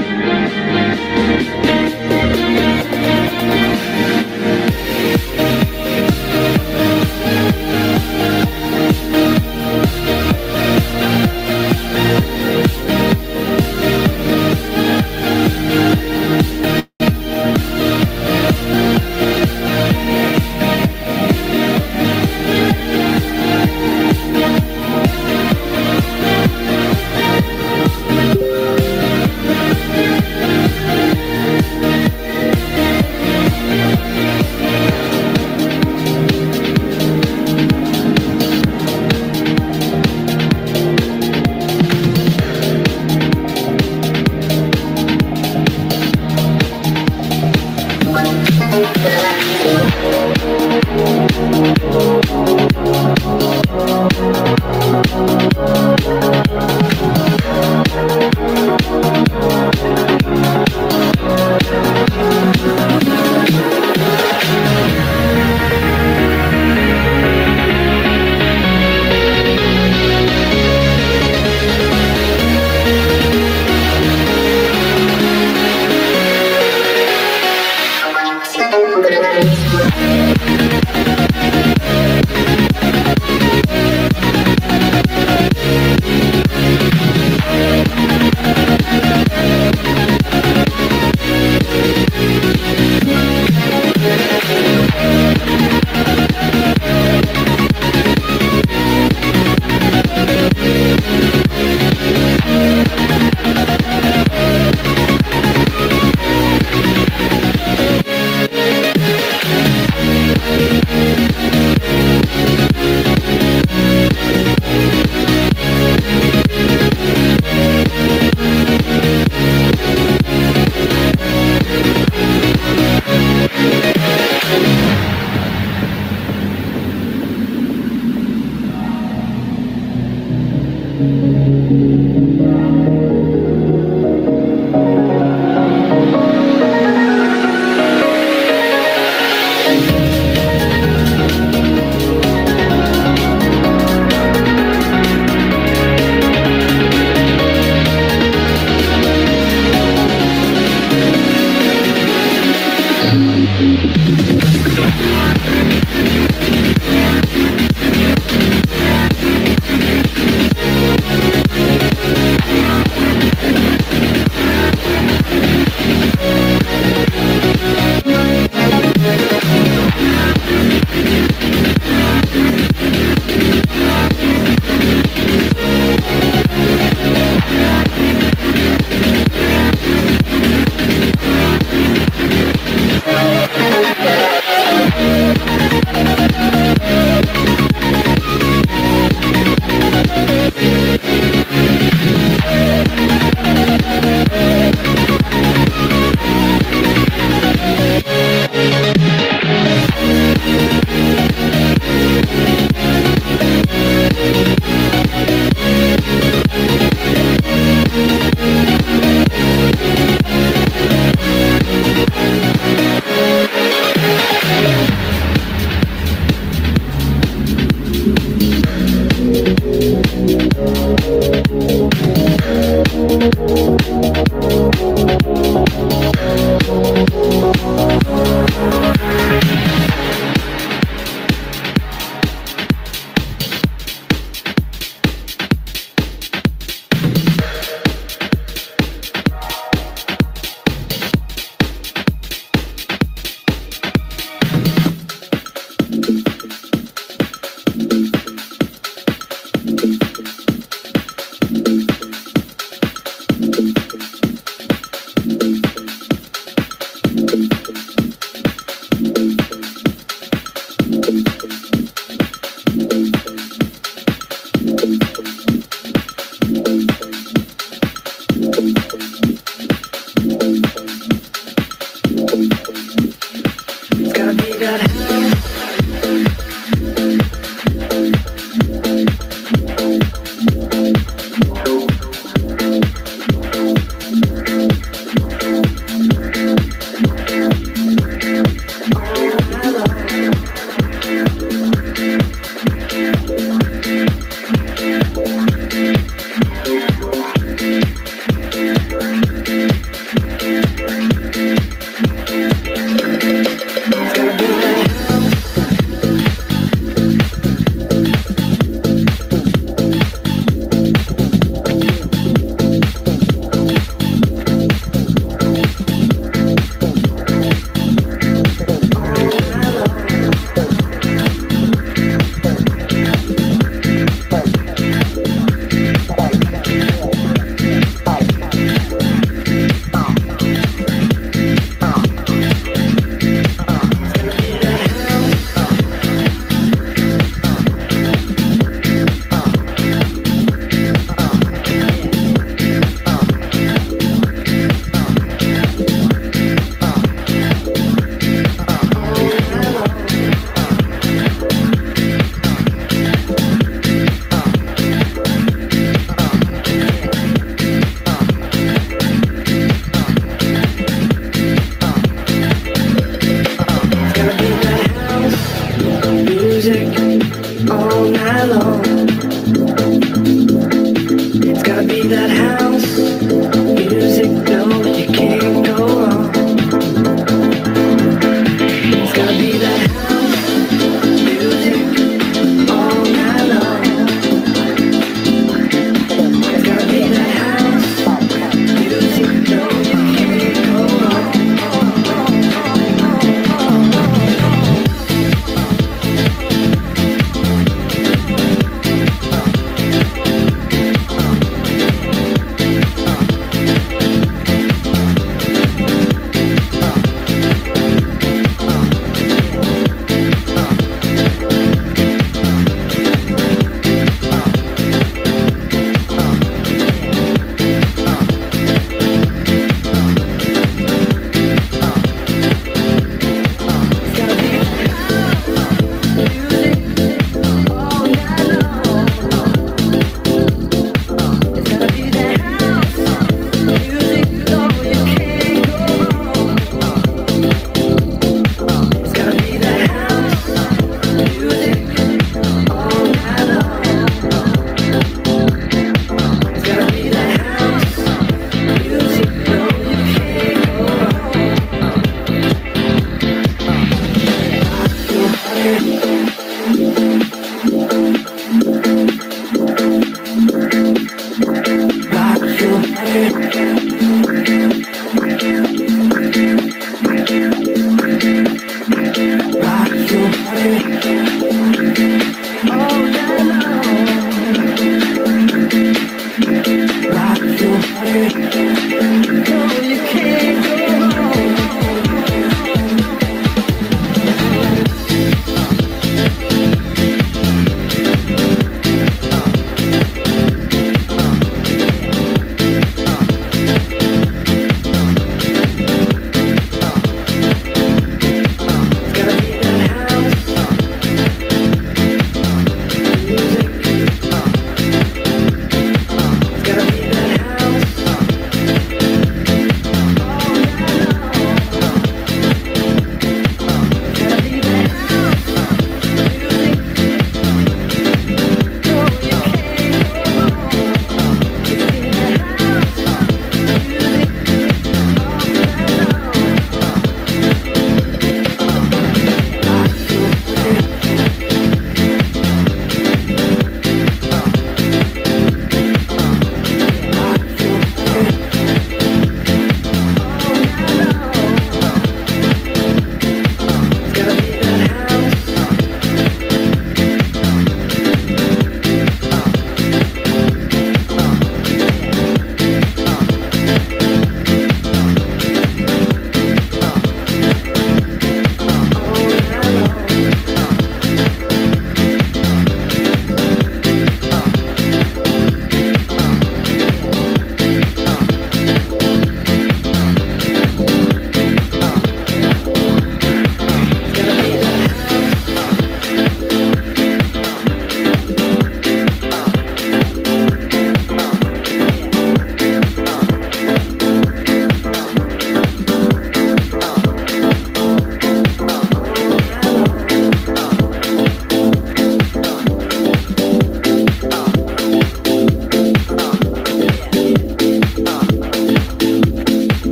Thank you.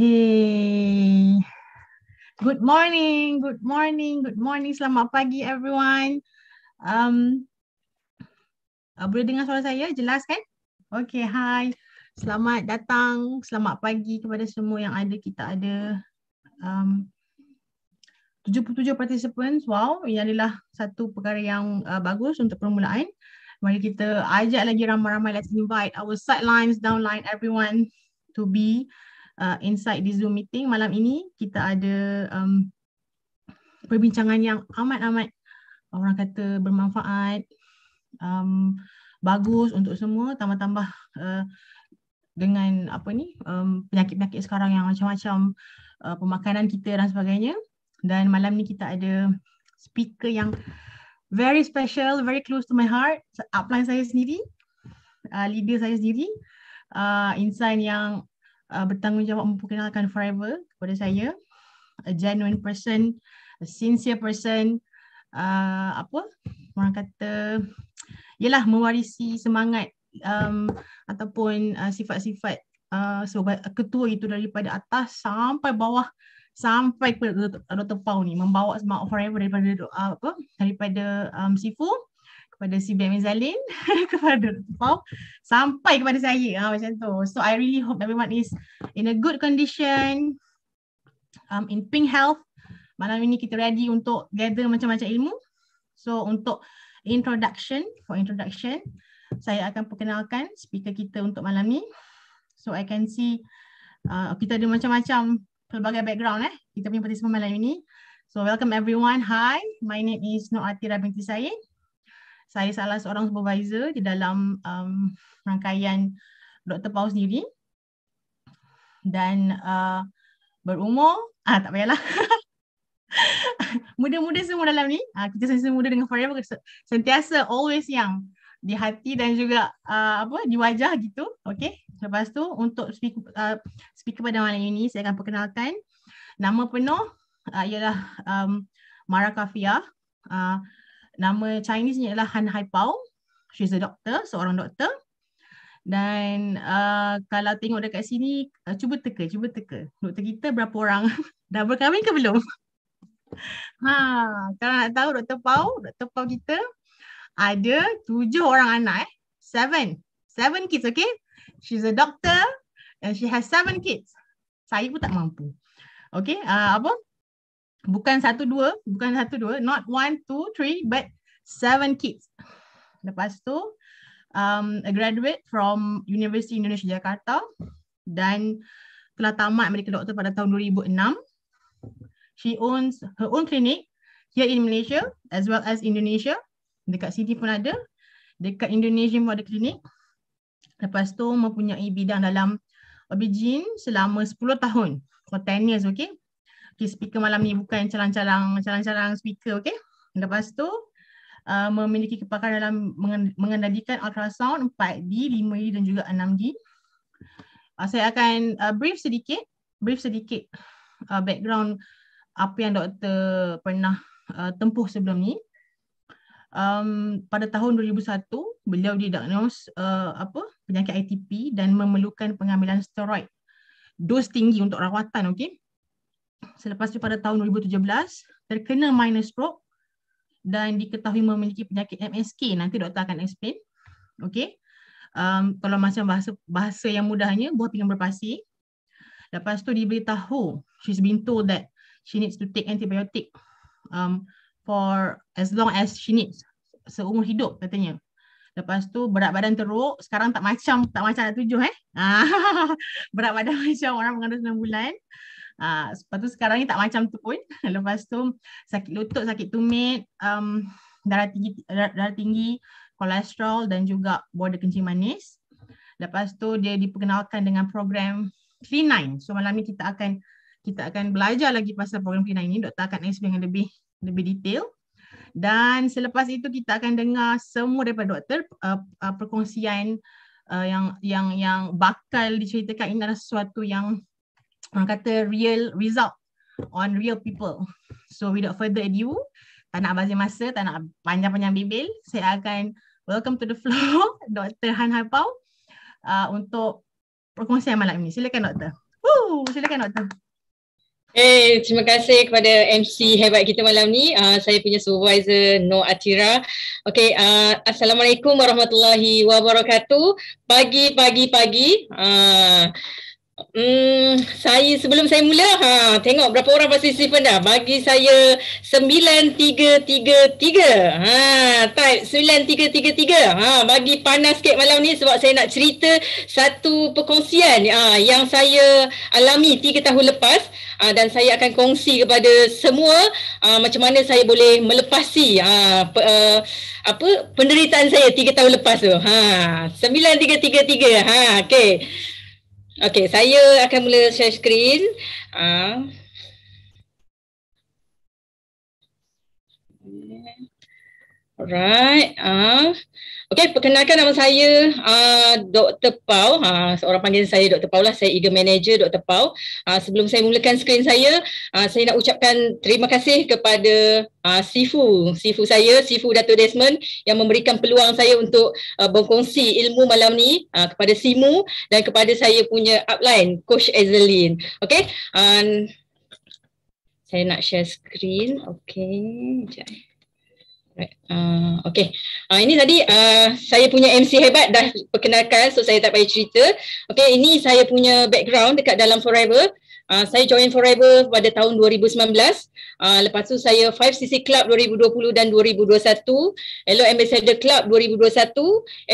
Hey. Good morning, good morning, good morning. Selamat pagi everyone. Um uh, boleh dengar suara saya jelas kan? Okay, hi. Selamat datang, selamat pagi kepada semua yang ada. Kita ada um 77 participants. Wow, ini adalah satu perkara yang uh, bagus untuk permulaan. Mari kita ajak lagi ramai-ramai let's invite our sidelines downline everyone to be uh, insight di Zoom meeting malam ini kita ada um, perbincangan yang amat-amat orang kata bermanfaat um, bagus untuk semua tambah-tambah uh, dengan apa ni um, penyakit-penyakit sekarang yang macam-macam uh, pemakanan kita dan sebagainya dan malam ni kita ada speaker yang very special very close to my heart upline saya sendiri uh, leader saya sendiri uh, insan yang uh, bertanggungjawab memperkenalkan Forever kepada saya. A genuine person, a sincere person, uh, apa orang kata, ialah mewarisi semangat um, ataupun uh, sifat-sifat uh, sebagai ketua itu daripada atas sampai bawah sampai ke Dr. Pau ni membawa semangat forever daripada uh, apa daripada um, Sifu kepada si Ben Mizalin, kepada Dr. Pau, sampai kepada saya ha, macam tu. So I really hope everyone is in a good condition, um, in pink health. Malam ini kita ready untuk gather macam-macam ilmu. So untuk introduction, for introduction, saya akan perkenalkan speaker kita untuk malam ni. So I can see uh, kita ada macam-macam pelbagai background eh. Kita punya participant malam ini. So welcome everyone. Hi, my name is Noati Rabinti Said saya salah seorang supervisor di dalam um, rangkaian Dr. Paul sendiri dan uh, berumur ah tak payahlah muda-muda semua dalam ni ah, kita sentiasa muda dengan forever sentiasa always yang di hati dan juga uh, apa di wajah gitu Okay, lepas tu untuk speaker uh, speaker pada malam ini saya akan perkenalkan nama penuh uh, ialah um, Mara Kafia uh, nama Chinese-nya ialah Han Hai She is a doctor, seorang doktor. Dan uh, kalau tengok dekat sini, uh, cuba teka, cuba teka. Doktor kita berapa orang? Dah berkahwin ke belum? ha, kalau nak tahu doktor Pau, doktor Pau kita ada tujuh orang anak eh. Seven. Seven kids, okay? She is a doctor and she has seven kids. Saya pun tak mampu. Okay, uh, apa? bukan satu dua, bukan satu dua, not one, two, three, but seven kids. Lepas tu, um, a graduate from University Indonesia Jakarta dan telah tamat medical doctor pada tahun 2006. She owns her own clinic here in Malaysia as well as Indonesia. Dekat sini pun ada. Dekat Indonesia pun ada klinik. Lepas tu mempunyai bidang dalam OBGYN selama 10 tahun. For 10 years, okay? Okay, speaker malam ni bukan calang-calang calang-calang speaker, okay? Lepas tu, uh, memiliki kepakaran dalam mengendalikan ultrasound 4D, 5D dan juga 6D. Uh, saya akan uh, brief sedikit, brief sedikit uh, background apa yang doktor pernah uh, tempuh sebelum ni. Um, pada tahun 2001, beliau didiagnos uh, apa penyakit ITP dan memerlukan pengambilan steroid dos tinggi untuk rawatan, okay? selepas itu pada tahun 2017 terkena minor stroke dan diketahui memiliki penyakit MSK. Nanti doktor akan explain. Okey. Um, kalau macam bahasa bahasa yang mudahnya buah pinggang berpasi. Lepas tu diberitahu she's been told that she needs to take antibiotic um, for as long as she needs seumur hidup katanya. Lepas tu berat badan teruk, sekarang tak macam tak macam nak tujuh eh. Ah, berat badan macam orang mengandung 9 bulan. Ah, lepas tu sekarang ni tak macam tu pun. lepas tu sakit lutut, sakit tumit, um, darah tinggi, darah tinggi, kolesterol dan juga border kencing manis. Lepas tu dia diperkenalkan dengan program Clean9. So malam ni kita akan kita akan belajar lagi pasal program Clean9 ni. Doktor akan explain dengan lebih lebih detail. Dan selepas itu kita akan dengar semua daripada doktor uh, uh, perkongsian uh, yang yang yang bakal diceritakan ini adalah sesuatu yang orang kata real result on real people. So without further ado, tak nak bazir masa, tak nak panjang-panjang bibil, saya akan welcome to the floor Dr. Han Haipau uh, untuk perkongsian malam ini. Silakan Doktor. Woo, silakan Doktor. Hey, terima kasih kepada MC hebat kita malam ni. Uh, saya punya supervisor No Atira. Okay, uh, Assalamualaikum warahmatullahi wabarakatuh. Pagi, pagi, pagi. Uh, Hmm, saya sebelum saya mula ha tengok berapa orang participant dah. Bagi saya 9333. Ha type 9333. Ha bagi panas sikit malam ni sebab saya nak cerita satu perkongsian ha, yang saya alami 3 tahun lepas ha, dan saya akan kongsi kepada semua ha, macam mana saya boleh melepasi ha, pe, uh, apa penderitaan saya 3 tahun lepas tu. Ha 9333. Ha okey. Okay, saya akan mula share screen. Uh. Alright. Uh. Okey, perkenalkan nama saya uh, ah, Dr. Pau. Uh, ah, orang panggil saya Dr. Pau lah. Saya eager manager Dr. Pau. Uh, sebelum saya mulakan skrin saya, uh, saya nak ucapkan terima kasih kepada uh, Sifu. Sifu saya, Sifu Dato' Desmond yang memberikan peluang saya untuk uh, berkongsi ilmu malam ni uh, kepada Simu dan kepada saya punya upline, Coach Azeline. Okey, uh, saya nak share skrin. Okey, sekejap. Ah, okay. Uh, ini tadi uh, saya punya MC hebat dah perkenalkan so saya tak payah cerita. Okay, ini saya punya background dekat dalam Forever. Uh, Ah, saya join Forever pada tahun 2019. Uh, ah, lepas tu saya 5CC Club 2020 dan 2021. Hello Ambassador Club 2021.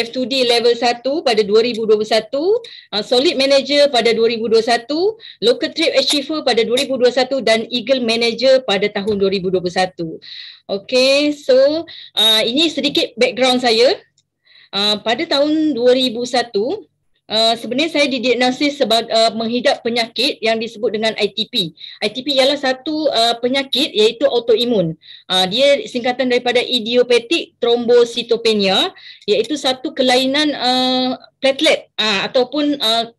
F2D Level 1 pada 2021. Uh, ah, Solid Manager pada 2021. Local Trip Achiever pada 2021. Dan Eagle Manager pada tahun 2021. Okay, so uh, ini sedikit background saya. Uh, pada tahun 2001, Uh, sebenarnya saya didiagnosis sebagai uh, menghidap penyakit yang disebut dengan ITP. ITP ialah satu uh, penyakit iaitu autoimun. Uh, dia singkatan daripada idiopathic thrombocytopenia iaitu satu kelainan uh, platelet uh, ataupun uh,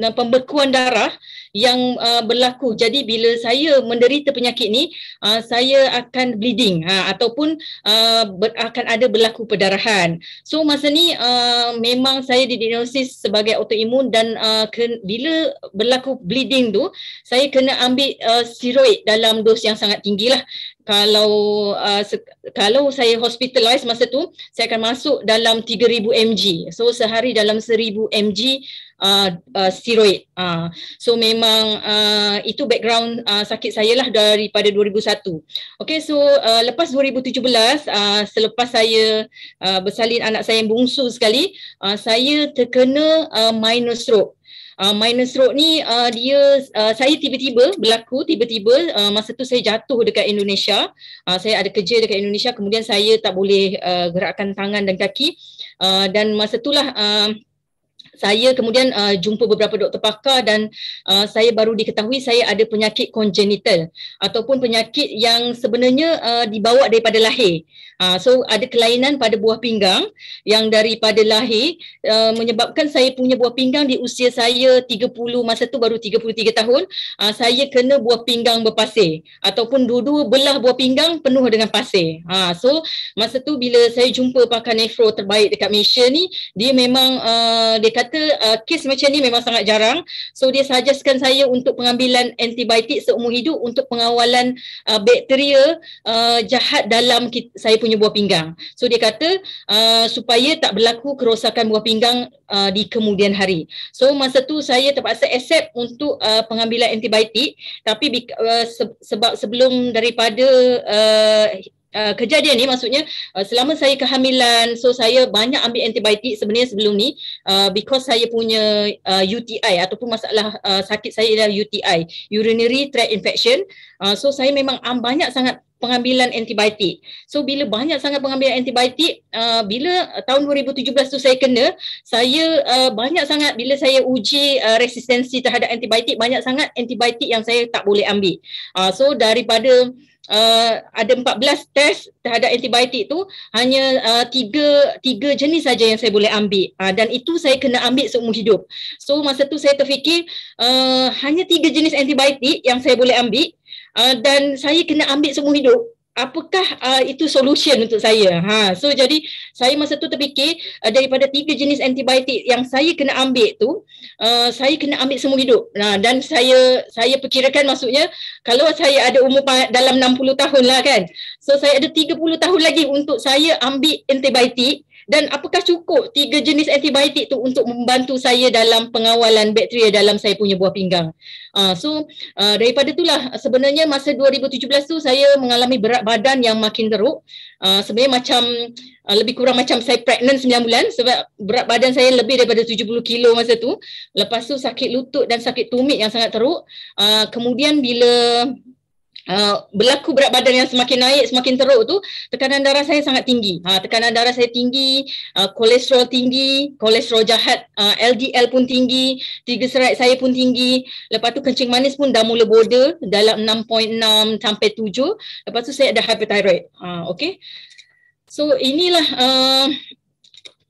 uh, pembekuan darah yang uh, berlaku. Jadi bila saya menderita penyakit ni, uh, saya akan bleeding ha, ataupun uh, akan ada berlaku perdarahan. So masa ni uh, memang saya didiagnosis sebagai autoimun dan uh, ken, bila berlaku bleeding tu, saya kena ambil uh, steroid dalam dos yang sangat tinggi lah kalau uh, se- kalau saya hospitalize masa tu saya akan masuk dalam 3000 mg so sehari dalam 1000 mg uh, uh, steroid uh. so memang uh, itu background uh, sakit saya lah daripada 2001 okay so uh, lepas 2017 uh, selepas saya uh, bersalin anak saya yang bungsu sekali uh, saya terkena uh, minor stroke uh, minor stroke ni uh, dia uh, saya tiba-tiba berlaku tiba-tiba uh, masa tu saya jatuh dekat Indonesia uh, saya ada kerja dekat Indonesia kemudian saya tak boleh uh, gerakkan tangan dan kaki uh, dan masa itulah uh, saya kemudian uh, jumpa beberapa doktor pakar dan uh, saya baru diketahui saya ada penyakit congenital ataupun penyakit yang sebenarnya uh, dibawa daripada lahir. Uh, so ada kelainan pada buah pinggang yang daripada lahir uh, menyebabkan saya punya buah pinggang di usia saya 30 masa tu baru 33 tahun uh, saya kena buah pinggang berpasir ataupun dua-dua belah buah pinggang penuh dengan pasir. Uh, so masa tu bila saya jumpa pakar nefro terbaik dekat Malaysia ni dia memang uh, dia kata uh, kes macam ni memang sangat jarang so dia suggestkan saya untuk pengambilan antibiotik seumur hidup untuk pengawalan uh, bakteria uh, jahat dalam kita, saya punya buah pinggang so dia kata uh, supaya tak berlaku kerosakan buah pinggang uh, di kemudian hari so masa tu saya terpaksa accept untuk uh, pengambilan antibiotik tapi uh, sebab sebelum daripada uh, Eh, kejadian ni maksudnya uh, selama saya kehamilan so saya banyak ambil antibiotik sebenarnya sebelum ni uh, because saya punya uh, UTI ataupun masalah uh, sakit saya adalah UTI urinary tract infection uh, so saya memang um, banyak sangat pengambilan antibiotik. So bila banyak sangat pengambilan antibiotik, uh, bila tahun 2017 tu saya kena, saya uh, banyak sangat bila saya uji uh, resistensi terhadap antibiotik, banyak sangat antibiotik yang saya tak boleh ambil. Uh, so daripada uh, ada 14 test terhadap antibiotik tu hanya uh, tiga tiga jenis saja yang saya boleh ambil uh, dan itu saya kena ambil seumur hidup. So masa tu saya terfikir uh, hanya tiga jenis antibiotik yang saya boleh ambil uh, dan saya kena ambil seumur hidup apakah uh, itu solution untuk saya ha so jadi saya masa tu terfikir uh, daripada tiga jenis antibiotik yang saya kena ambil tu uh, saya kena ambil semua hidup nah ha, dan saya saya perkirakan maksudnya kalau saya ada umur dalam 60 tahun lah kan so saya ada 30 tahun lagi untuk saya ambil antibiotik dan apakah cukup tiga jenis antibiotik tu untuk membantu saya dalam pengawalan bakteria dalam saya punya buah pinggang. Uh, so uh, daripada itulah sebenarnya masa 2017 tu saya mengalami berat badan yang makin teruk. Uh, sebenarnya macam uh, lebih kurang macam saya pregnant 9 bulan sebab berat badan saya lebih daripada 70 kilo masa tu. Lepas tu sakit lutut dan sakit tumit yang sangat teruk. Uh, kemudian bila Ah, berlaku berat badan yang semakin naik semakin teruk tu tekanan darah saya sangat tinggi ha tekanan darah saya tinggi uh, kolesterol tinggi kolesterol jahat uh, LDL pun tinggi triglyceride saya pun tinggi lepas tu kencing manis pun dah mula border dalam 6.6 sampai 7 lepas tu saya ada hyperthyroid ha okey so inilah uh,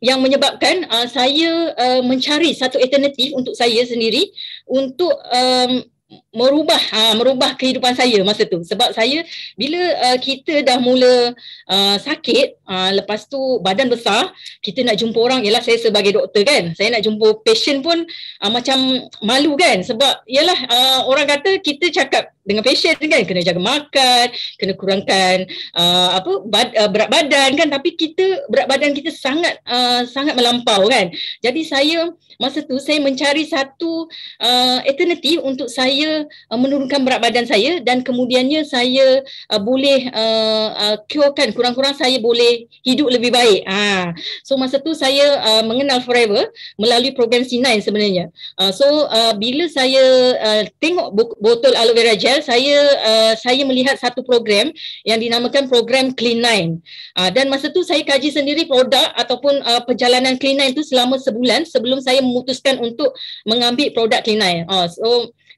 yang menyebabkan uh, saya uh, mencari satu alternatif untuk saya sendiri untuk um, merubah ha, merubah kehidupan saya masa tu sebab saya bila uh, kita dah mula uh, sakit uh, lepas tu badan besar kita nak jumpa orang ialah saya sebagai doktor kan saya nak jumpa patient pun uh, macam malu kan sebab ialah uh, orang kata kita cakap dengan patient kan kena jaga makan kena kurangkan uh, apa bad, uh, berat badan kan tapi kita berat badan kita sangat uh, sangat melampau kan jadi saya masa tu saya mencari satu uh, eternity untuk saya uh, menurunkan berat badan saya dan kemudiannya saya uh, boleh uh, uh, curekan kurang-kurang saya boleh hidup lebih baik. Ha. So masa tu saya uh, mengenal Forever melalui program C9 sebenarnya. Uh, so uh, bila saya uh, tengok botol aloe vera gel saya uh, saya melihat satu program yang dinamakan program Clean 9. Uh, dan masa tu saya kaji sendiri produk ataupun uh, perjalanan Clean 9 tu selama sebulan sebelum saya memutuskan untuk mengambil produk Clean 9. Uh, so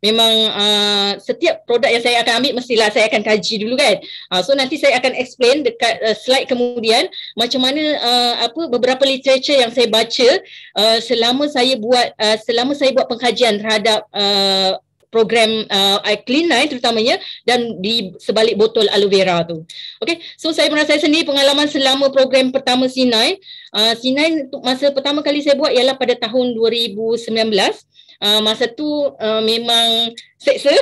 memang uh, setiap produk yang saya akan ambil mestilah saya akan kaji dulu kan uh, so nanti saya akan explain dekat uh, slide kemudian macam mana uh, apa beberapa literature yang saya baca uh, selama saya buat uh, selama saya buat pengkajian terhadap uh, program uh, clean night terutamanya dan di sebalik botol aloe vera tu. Okay, so saya merasa sendiri pengalaman selama program pertama Sinai. Uh, Sinai untuk masa pertama kali saya buat ialah pada tahun 2019 Ah, masa tu uh, memang seksa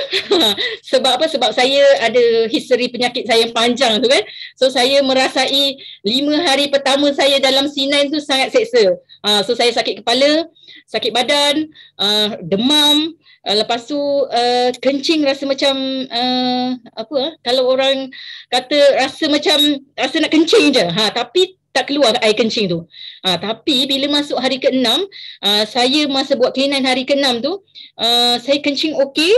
sebab apa sebab saya ada history penyakit saya yang panjang tu kan so saya merasai lima hari pertama saya dalam sinan tu sangat seksa uh, so saya sakit kepala sakit badan uh, demam uh, lepas tu uh, kencing rasa macam uh, apa kalau orang kata rasa macam rasa nak kencing je ha tapi tak keluar air kencing tu. Ha, tapi bila masuk hari ke-6, uh, ah, saya masa buat cleaning hari ke-6 tu, uh, saya kencing okey,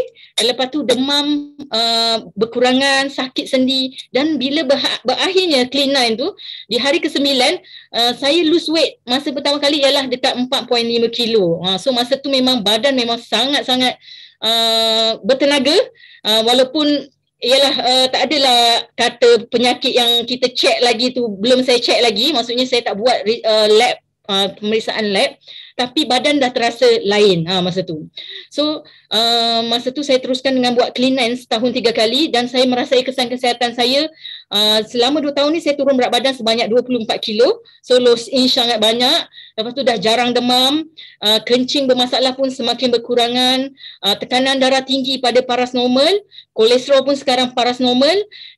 lepas tu demam uh, berkurangan, sakit sendi dan bila ber- berakhirnya cleaning tu, di hari ke-9, uh, saya lose weight masa pertama kali ialah dekat 4.5 kilo. Ha, so masa tu memang badan memang sangat-sangat uh, bertenaga uh, walaupun ialah uh, eh, tak adalah kata penyakit yang kita check lagi tu belum saya check lagi maksudnya saya tak buat uh, lab uh, pemeriksaan lab tapi badan dah terasa lain ha, masa tu. So uh, masa tu saya teruskan dengan buat cleanance tahun tiga kali dan saya merasai kesan kesihatan saya Uh, selama dua tahun ni saya turun berat badan sebanyak 24 kilo. So loss in sangat banyak. Lepas tu dah jarang demam. Uh, kencing bermasalah pun semakin berkurangan. Uh, tekanan darah tinggi pada paras normal. Kolesterol pun sekarang paras normal.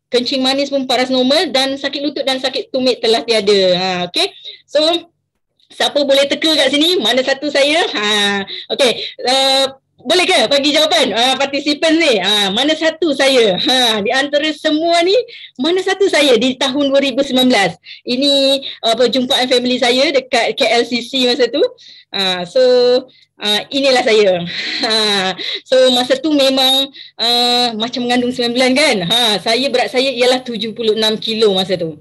Kencing manis pun paras normal. Dan sakit lutut dan sakit tumit telah tiada. Ha, okay. So siapa boleh teka kat sini? Mana satu saya? Ha, okay. Uh, boleh ke bagi jawapan uh, partisipan ni? Ha, uh, mana satu saya? Ha, di antara semua ni, mana satu saya di tahun 2019? Ini uh, perjumpaan family saya dekat KLCC masa tu. Uh, so, uh, inilah saya. Uh, so, masa tu memang uh, macam mengandung 9 kan? Ha, uh, saya, berat saya ialah 76 kilo masa tu.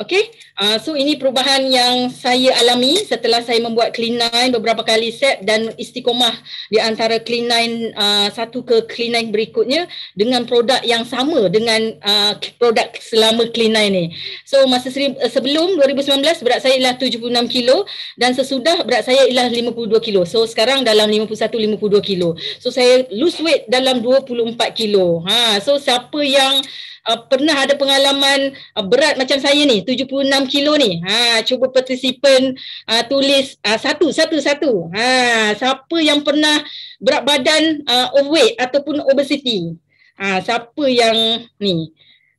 Okay, Uh, so ini perubahan yang saya alami setelah saya membuat clean nine beberapa kali set dan istiqomah di antara clean nine uh, satu ke clean nine berikutnya dengan produk yang sama dengan uh, produk selama clean nine ni. So masa seri, uh, sebelum 2019 berat saya ialah 76 kilo dan sesudah berat saya ialah 52 kilo. So sekarang dalam 51 52 kilo. So saya lose weight dalam 24 kilo. Ha so siapa yang uh, pernah ada pengalaman uh, berat macam saya ni 76 6 kilo ni. Ha cuba participant uh, tulis uh, satu satu satu. Ha siapa yang pernah berat badan uh, overweight ataupun obesity? Ha siapa yang ni?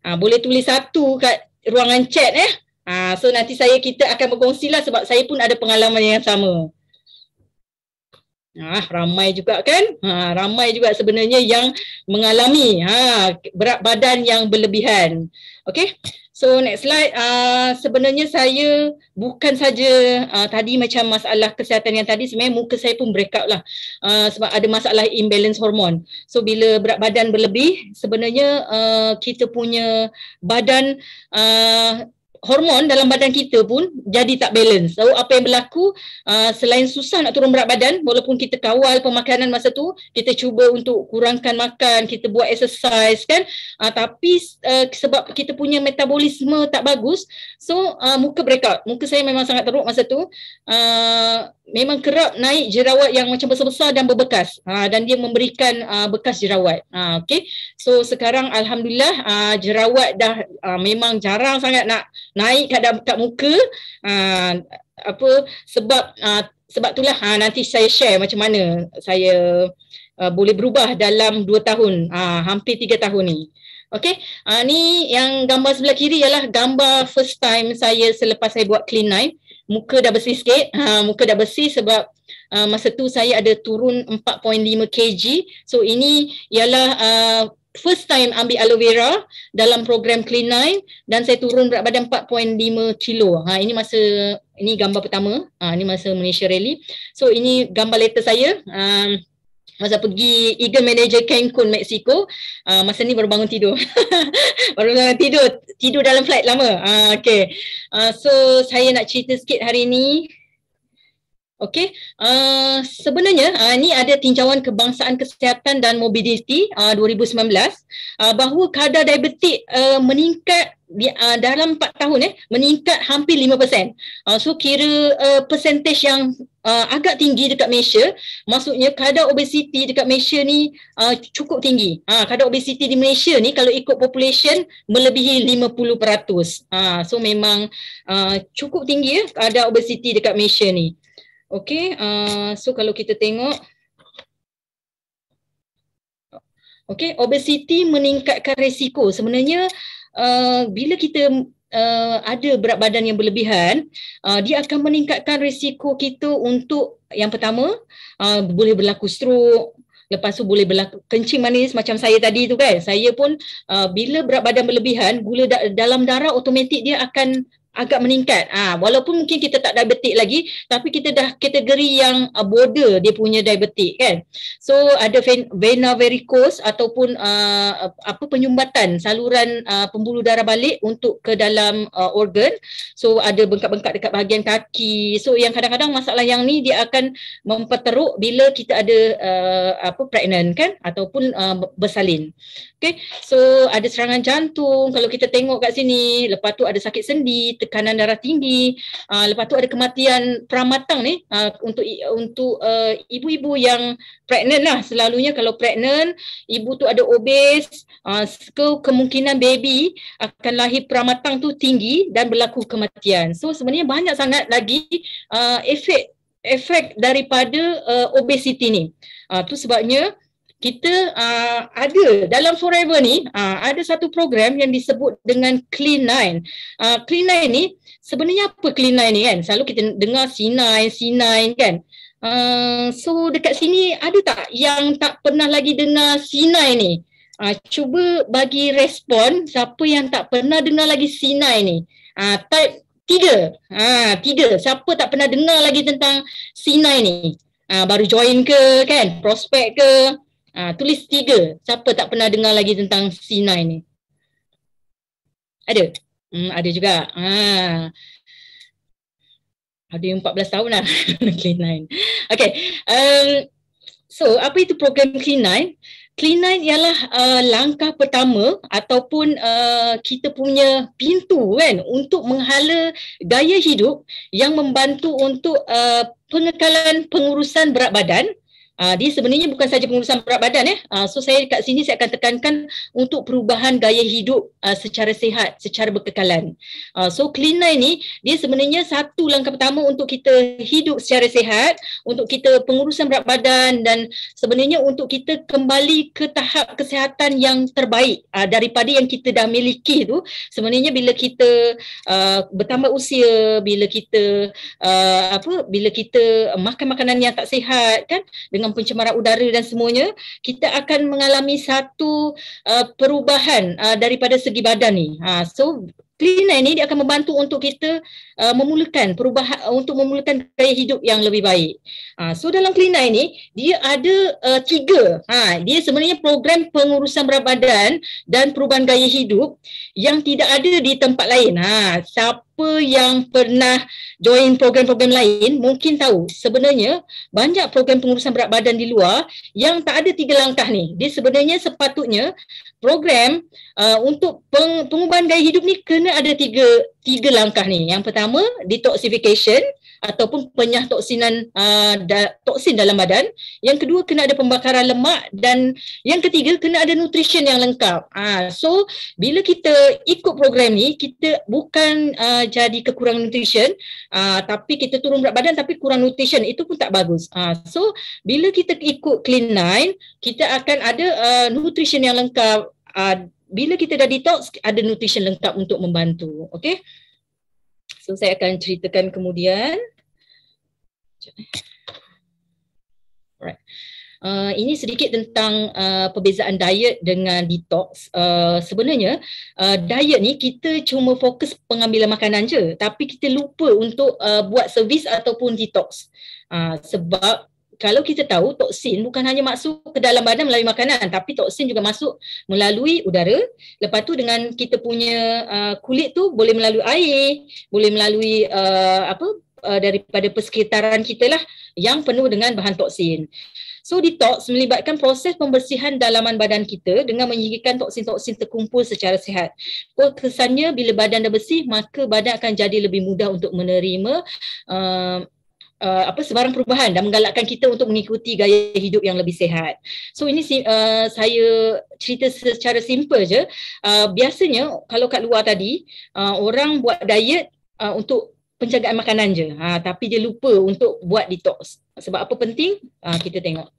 Ha boleh tulis satu kat ruangan chat eh. Ha so nanti saya kita akan lah sebab saya pun ada pengalaman yang sama. Ah, ramai juga kan? Ha, ramai juga sebenarnya yang mengalami ha, berat badan yang berlebihan. Okay? So next slide uh, sebenarnya saya bukan saja uh, tadi macam masalah kesihatan yang tadi sebenarnya muka saya pun break out lah uh, sebab ada masalah imbalance hormon. So bila berat badan berlebih sebenarnya uh, kita punya badan uh, hormon dalam badan kita pun jadi tak balance. So apa yang berlaku uh, selain susah nak turun berat badan walaupun kita kawal pemakanan masa tu, kita cuba untuk kurangkan makan, kita buat exercise kan. Uh, tapi uh, sebab kita punya metabolisme tak bagus, so uh, muka breakout. Muka saya memang sangat teruk masa tu. Uh, memang kerap naik jerawat yang macam besar-besar dan berbekas. Uh, dan dia memberikan uh, bekas jerawat. Uh, okay. So sekarang alhamdulillah uh, jerawat dah uh, memang jarang sangat nak naik kat, kat muka uh, apa sebab uh, sebab itulah uh, nanti saya share macam mana saya uh, boleh berubah dalam dua tahun uh, hampir tiga tahun ni okey uh, ni yang gambar sebelah kiri ialah gambar first time saya selepas saya buat clean night muka dah bersih sikit uh, muka dah bersih sebab uh, masa tu saya ada turun 4.5 kg so ini ialah uh, first time ambil aloe vera dalam program Clean Nine dan saya turun berat badan 4.5 kilo. Ha, ini masa ini gambar pertama. Ha, ini masa Malaysia Rally. So ini gambar letter saya. Ha, masa pergi Eagle Manager Cancun, Mexico. Ha, masa ni baru bangun tidur. baru bangun tidur. Tidur dalam flight lama. Ha, okay. Ha, so saya nak cerita sikit hari ni. Okey, uh, sebenarnya uh, ah, ini ada tinjauan kebangsaan kesihatan dan mobiliti uh, 2019 uh, bahawa kadar diabetik uh, meningkat di, uh, dalam 4 tahun eh meningkat hampir 5%. Uh, so kira uh, percentage yang uh, agak tinggi dekat Malaysia, maksudnya kadar obesiti dekat Malaysia ni uh, cukup tinggi. Uh, kadar obesiti di Malaysia ni kalau ikut population melebihi 50%. Uh, so memang uh, cukup tinggi eh kadar obesiti dekat Malaysia ni. Okay, uh, so kalau kita tengok. Okay, obesiti meningkatkan risiko. Sebenarnya, uh, bila kita uh, ada berat badan yang berlebihan, uh, dia akan meningkatkan risiko kita untuk yang pertama, uh, boleh berlaku strok, Lepas tu boleh berlaku kencing manis macam saya tadi tu kan. Saya pun uh, bila berat badan berlebihan, gula da- dalam darah otomatik dia akan agak meningkat. Ah ha, walaupun mungkin kita tak diabetik lagi tapi kita dah kategori yang uh, border dia punya diabetik kan. So ada ven- vena varicose ataupun uh, apa penyumbatan saluran uh, pembuluh darah balik untuk ke dalam uh, organ. So ada bengkak-bengkak dekat bahagian kaki. So yang kadang-kadang masalah yang ni dia akan memperteruk bila kita ada uh, apa pregnant kan ataupun uh, bersalin. Okay, so ada serangan jantung kalau kita tengok kat sini, lepas tu ada sakit sendi, tekanan darah tinggi, uh, lepas tu ada kematian pramatang ni uh, untuk untuk uh, ibu-ibu yang pregnant lah. Selalunya kalau pregnant, ibu tu ada obes, uh, kemungkinan baby akan lahir pramatang tu tinggi dan berlaku kematian. So sebenarnya banyak sangat lagi uh, efek efek daripada uh, obesiti ni. Uh, tu sebabnya kita uh, ada dalam Forever ni uh, ada satu program yang disebut dengan Clean Nine. Uh, Clean Nine ni sebenarnya apa Clean Nine ni kan? Selalu kita dengar C9, C9 kan? Uh, so dekat sini ada tak yang tak pernah lagi dengar C9 ni? Uh, cuba bagi respon siapa yang tak pernah dengar lagi C9 ni. Uh, type tiga. Uh, tiga. Siapa tak pernah dengar lagi tentang C9 ni? Uh, baru join ke kan? Prospek ke? Ha, tulis tiga. Siapa tak pernah dengar lagi tentang C9 ni? Ada? Hmm, ada juga. Ha. Ada yang 14 tahun lah. K9. Okay. Um, so, apa itu program K9? K9 ialah uh, langkah pertama ataupun uh, kita punya pintu kan untuk menghala gaya hidup yang membantu untuk uh, pengekalan pengurusan berat badan jadi ah, uh, sebenarnya bukan saja pengurusan berat badan eh. Uh, so saya kat sini saya akan tekankan untuk perubahan gaya hidup uh, secara sehat, secara berkekalan. Uh, so clean line ni dia sebenarnya satu langkah pertama untuk kita hidup secara sehat, untuk kita pengurusan berat badan dan sebenarnya untuk kita kembali ke tahap kesehatan yang terbaik uh, daripada yang kita dah miliki tu. Sebenarnya bila kita uh, bertambah usia, bila kita uh, apa bila kita makan makanan yang tak sehat kan dengan dengan pencemaran udara dan semuanya kita akan mengalami satu uh, perubahan uh, daripada segi badan ni ha so Clean air ni dia akan membantu untuk kita uh, memulakan perubahan uh, untuk memulakan gaya hidup yang lebih baik. Uh, so dalam clean ini dia ada uh, tiga. Ha, dia sebenarnya program pengurusan berat badan dan perubahan gaya hidup yang tidak ada di tempat lain. Ha, siapa yang pernah join program-program lain mungkin tahu sebenarnya banyak program pengurusan berat badan di luar yang tak ada tiga langkah ni. Dia sebenarnya sepatutnya program uh, untuk peng, pengubahan gaya hidup ni kena ada tiga tiga langkah ni. Yang pertama detoxification ataupun penyah toksinan uh, da, toksin dalam badan. Yang kedua kena ada pembakaran lemak dan yang ketiga kena ada nutrition yang lengkap. Uh, so bila kita ikut program ni kita bukan uh, jadi kekurangan nutrition uh, tapi kita turun berat badan tapi kurang nutrition itu pun tak bagus. Uh, so bila kita ikut clean nine kita akan ada uh, nutrition yang lengkap, uh, bila kita dah detox ada nutrition lengkap untuk membantu okey so saya akan ceritakan kemudian alright Uh, ini sedikit tentang uh, perbezaan diet dengan detox. Uh, sebenarnya uh, diet ni kita cuma fokus pengambilan makanan je tapi kita lupa untuk uh, buat servis ataupun detox. Uh, sebab kalau kita tahu toksin bukan hanya masuk ke dalam badan melalui makanan tapi toksin juga masuk melalui udara lepas tu dengan kita punya uh, kulit tu boleh melalui air boleh melalui uh, apa uh, daripada persekitaran kita lah yang penuh dengan bahan toksin so detox melibatkan proses pembersihan dalaman badan kita dengan menyingkirkan toksin-toksin terkumpul secara sihat kesannya bila badan dah bersih maka badan akan jadi lebih mudah untuk menerima uh, uh, apa sebarang perubahan dan menggalakkan kita untuk mengikuti gaya hidup yang lebih sehat. So ini uh, saya cerita secara simple je. Uh, biasanya kalau kat luar tadi uh, orang buat diet uh, untuk pencegahan makanan je. Ha tapi dia lupa untuk buat detox. Sebab apa penting? Uh, kita tengok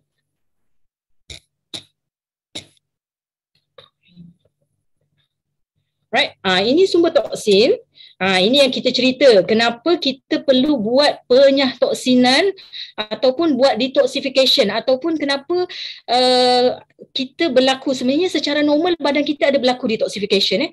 Right, ah ini sumber toksin. Ha, ini yang kita cerita kenapa kita perlu buat penyah toksinan ataupun buat detoxification ataupun kenapa uh, kita berlaku sebenarnya secara normal badan kita ada berlaku detoxification eh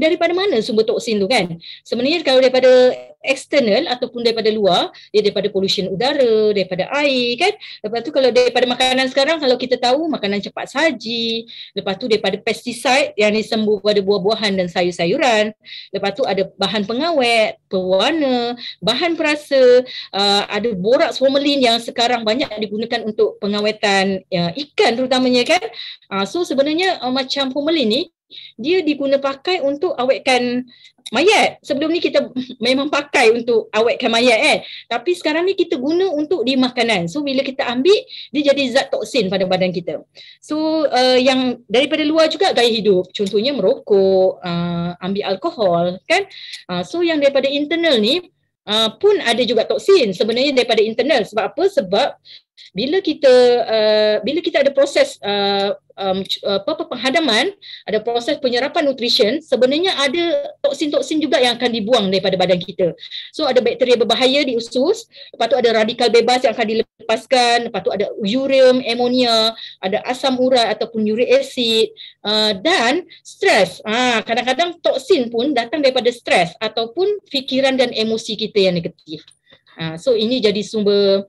daripada mana sumber toksin tu kan sebenarnya kalau daripada external ataupun daripada luar dia daripada pollution udara daripada air kan lepas tu kalau daripada makanan sekarang kalau kita tahu makanan cepat saji lepas tu daripada pestisida yang disembuh pada buah-buahan dan sayur-sayuran lepas tu ada bahan bahan pengawet, pewarna, bahan perasa, uh, ada borak formalin yang sekarang banyak digunakan untuk pengawetan uh, ikan terutamanya kan. Uh, so sebenarnya uh, macam formalin ni dia diguna pakai untuk awetkan mayat. Sebelum ni kita memang pakai untuk awetkan mayat eh. Tapi sekarang ni kita guna untuk di makanan. So bila kita ambil, dia jadi zat toksin pada badan kita. So uh, yang daripada luar juga gaya hidup. Contohnya merokok, uh, ambil alkohol kan. Uh, so yang daripada internal ni, Uh, pun ada juga toksin sebenarnya daripada internal sebab apa sebab bila kita uh, bila kita ada proses uh, um, uh, apa, penghadaman ada proses penyerapan nutrition sebenarnya ada toksin-toksin juga yang akan dibuang daripada badan kita so ada bakteria berbahaya di usus lepas tu ada radikal bebas yang akan dilepaskan lepas tu ada urium amonia ada asam urat ataupun uric acid uh, dan stres ah kadang-kadang toksin pun datang daripada stres ataupun fikiran dan emosi kita yang negatif uh, so ini jadi sumber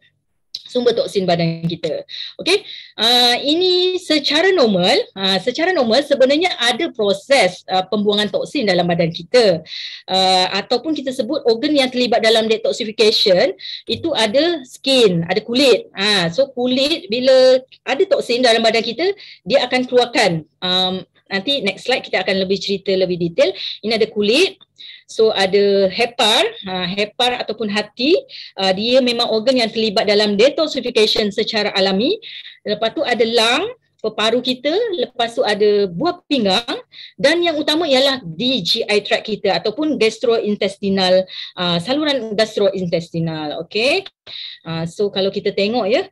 sumber toksin badan kita. Okey. Uh, ini secara normal, uh, secara normal sebenarnya ada proses uh, pembuangan toksin dalam badan kita. Uh, ataupun kita sebut organ yang terlibat dalam detoxification itu ada skin, ada kulit. Ah uh, so kulit bila ada toksin dalam badan kita, dia akan keluarkan um, nanti next slide kita akan lebih cerita lebih detail. Ini ada kulit, So ada hepar, ha, hepar ataupun hati, uh, dia memang organ yang terlibat dalam detoxification secara alami. Lepas tu ada lang, peparu kita, lepas tu ada buah pinggang dan yang utama ialah di tract kita ataupun gastrointestinal, uh, saluran gastrointestinal. Okay. Uh, ha, so kalau kita tengok ya,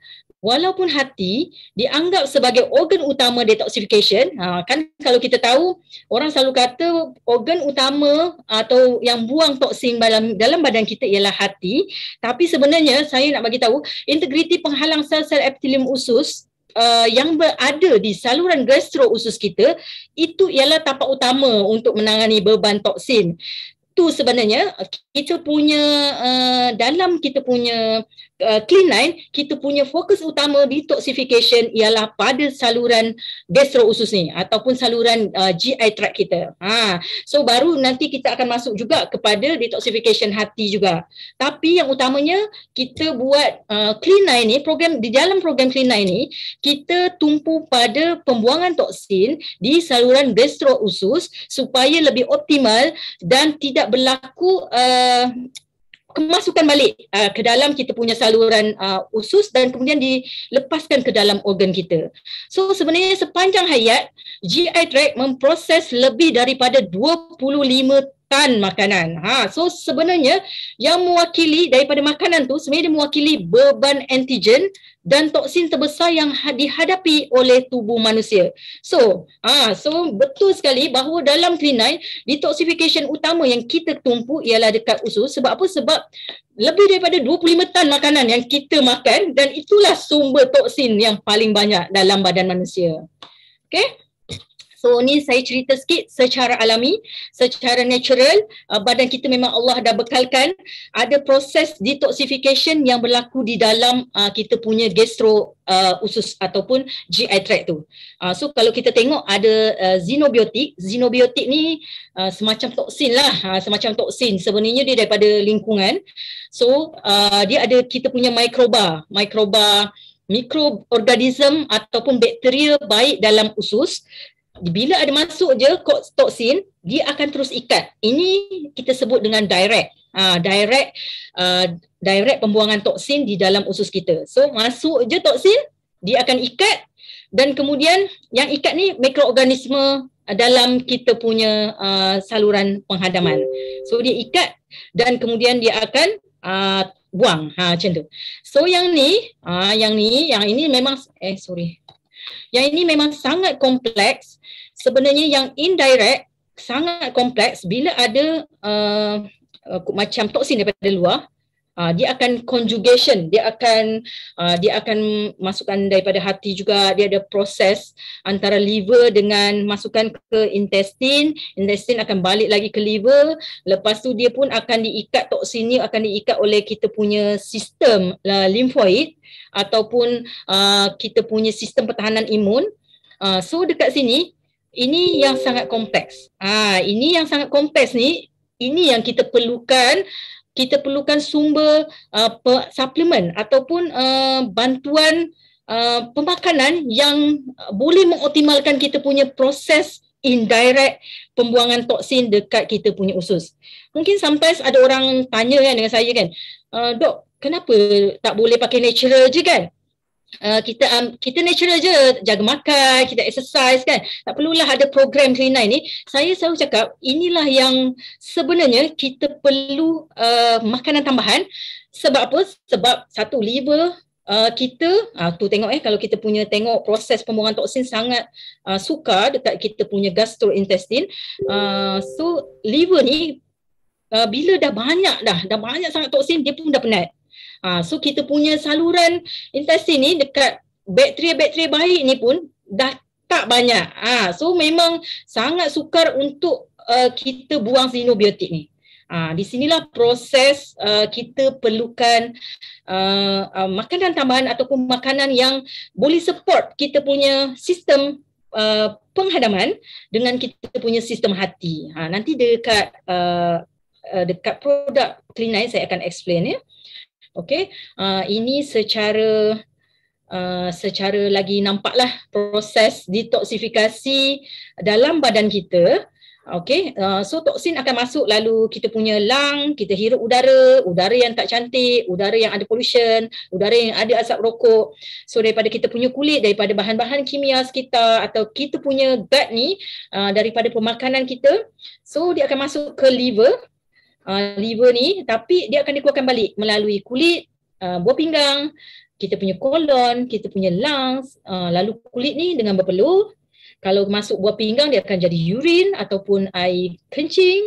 walaupun hati dianggap sebagai organ utama detoxification ha, kan kalau kita tahu orang selalu kata organ utama atau yang buang toksin dalam dalam badan kita ialah hati tapi sebenarnya saya nak bagi tahu integriti penghalang sel-sel epitelium usus Uh, yang berada di saluran gastro usus kita itu ialah tapak utama untuk menangani beban toksin. Tu sebenarnya kita punya uh, dalam kita punya uh, Eh, Cleanline line kita punya fokus utama detoxification ialah pada saluran gastro usus ni ataupun saluran uh, eh, GI tract kita. Ha so baru nanti kita akan masuk juga kepada detoxification hati juga. Tapi yang utamanya kita buat uh, clean ni program di dalam program Cleanline line ni kita tumpu pada pembuangan toksin di saluran gastro usus supaya lebih optimal dan tidak berlaku uh, kemasukan balik uh, ke dalam kita punya saluran uh, usus dan kemudian dilepaskan ke dalam organ kita. So sebenarnya sepanjang hayat GI tract memproses lebih daripada 25 tan makanan. Ha, so sebenarnya yang mewakili daripada makanan tu sebenarnya dia mewakili beban antigen dan toksin terbesar yang ha-, dihadapi oleh tubuh manusia. So, ha, so betul sekali bahawa dalam klinai detoxification utama yang kita tumpu ialah dekat usus. Sebab apa? Sebab lebih daripada 25 tan makanan yang kita makan dan itulah sumber toksin yang paling banyak dalam badan manusia. Okay? So ni saya cerita sikit secara alami, secara natural uh, badan kita memang Allah dah bekalkan ada proses detoxification yang berlaku di dalam uh, kita punya gastro uh, usus ataupun GI tract tu. Uh, so kalau kita tengok ada uh, xenobiotik, xenobiotik ni uh, semacam toksin lah, uh, semacam toksin sebenarnya dia daripada lingkungan. So uh, dia ada kita punya mikroba, mikroba mikroorganism ataupun bakteria baik dalam usus bila ada masuk je toksin dia akan terus ikat ini kita sebut dengan direct uh, direct uh, direct pembuangan toksin di dalam usus kita so masuk je toksin dia akan ikat dan kemudian yang ikat ni mikroorganisme dalam kita punya uh, saluran penghadaman so dia ikat dan kemudian dia akan uh, buang ha macam tu. So yang ni, ah yang ni, yang ini memang eh sorry. Yang ini memang sangat kompleks sebenarnya yang indirect sangat kompleks bila ada uh, uh macam toksin daripada luar uh, dia akan conjugation dia akan uh, dia akan masukkan daripada hati juga dia ada proses antara liver dengan masukkan ke intestin intestin akan balik lagi ke liver lepas tu dia pun akan diikat toksin toksinnya akan diikat oleh kita punya sistem uh, lymphoid ataupun uh, kita punya sistem pertahanan imun Uh, so dekat sini ini yang sangat kompleks. Ha, ini yang sangat kompleks ni, ini yang kita perlukan kita perlukan sumber uh, suplemen ataupun uh, bantuan uh, pemakanan yang boleh mengoptimalkan kita punya proses indirect pembuangan toksin dekat kita punya usus. Mungkin sampai ada orang tanya kan dengan saya kan, uh, dok kenapa tak boleh pakai natural je kan? Ah, kita um, kita natural je jaga makan kita exercise kan tak perlulah ada program klinik ni saya selalu cakap inilah yang sebenarnya kita perlu uh, makanan tambahan sebab apa sebab satu liver Uh, kita uh, tu tengok eh kalau kita punya tengok proses pembuangan toksin sangat uh, sukar dekat kita punya gastrointestine uh, so liver ni uh, bila dah banyak dah dah banyak sangat toksin dia pun dah penat Ha, so kita punya saluran intestin ni dekat bakteria-bakteria baik ni pun dah tak banyak. Ha, so memang sangat sukar untuk uh, kita buang xenobiotik ni. Ha, di sinilah proses uh, kita perlukan uh, uh, makanan tambahan ataupun makanan yang boleh support kita punya sistem uh, penghadaman dengan kita punya sistem hati. Ha, nanti dekat uh, uh dekat produk klinik saya akan explain ya. Okay, uh, ah, ini secara uh, secara lagi nampaklah proses detoksifikasi dalam badan kita. Okay, uh, ah, so toksin akan masuk lalu kita punya lang, kita hirup udara, udara yang tak cantik, udara yang ada pollution, udara yang ada asap rokok. So daripada kita punya kulit, daripada bahan-bahan kimia sekitar atau kita punya gut ni uh, daripada pemakanan kita, so dia akan masuk ke liver uh, liver ni tapi dia akan dikeluarkan balik melalui kulit, uh, buah pinggang, kita punya kolon, kita punya lungs, uh, lalu kulit ni dengan berpeluh kalau masuk buah pinggang dia akan jadi urine ataupun air kencing.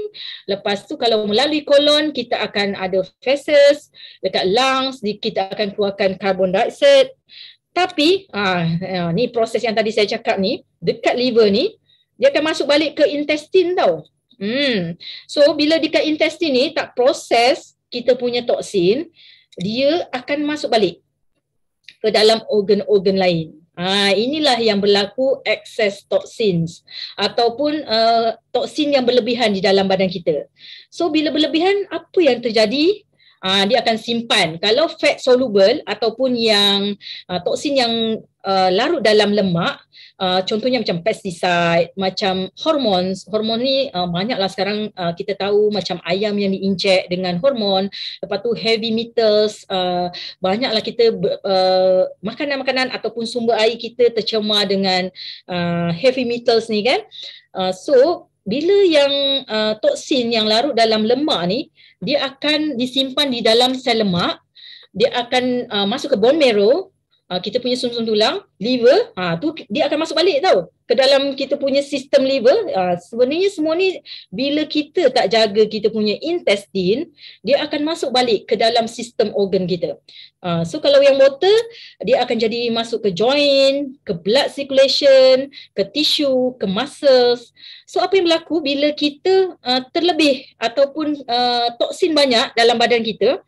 Lepas tu kalau melalui kolon kita akan ada feces dekat lungs kita akan keluarkan karbon dioxide. Tapi ah, ah ni proses yang tadi saya cakap ni dekat liver ni dia akan masuk balik ke intestine tau. Hmm. So bila dekat intestine ni tak proses kita punya toksin, dia akan masuk balik ke dalam organ-organ lain. Ha, inilah yang berlaku excess toxins ataupun uh, toksin yang berlebihan di dalam badan kita. So bila berlebihan apa yang terjadi uh, dia akan simpan. Kalau fat soluble ataupun yang uh, toksin yang uh, larut dalam lemak, uh, contohnya macam pesticide, macam hormon, hormon ni uh, banyaklah sekarang uh, kita tahu macam ayam yang diinjek dengan hormon, lepas tu heavy metals, uh, banyaklah kita uh, makanan-makanan ataupun sumber air kita tercemar dengan uh, heavy metals ni kan. Uh, so bila yang uh, toksin yang larut dalam lemak ni dia akan disimpan di dalam sel lemak dia akan uh, masuk ke bone marrow Ah, kita punya sum sum tulang, liver, ha, tu dia akan masuk balik tau ke dalam kita punya sistem liver. Ha, sebenarnya semua ni bila kita tak jaga kita punya intestine, dia akan masuk balik ke dalam sistem organ kita. Ha, so kalau yang motor, dia akan jadi masuk ke joint, ke blood circulation, ke tissue, ke muscles. So apa yang berlaku bila kita uh, terlebih ataupun uh, toksin banyak dalam badan kita,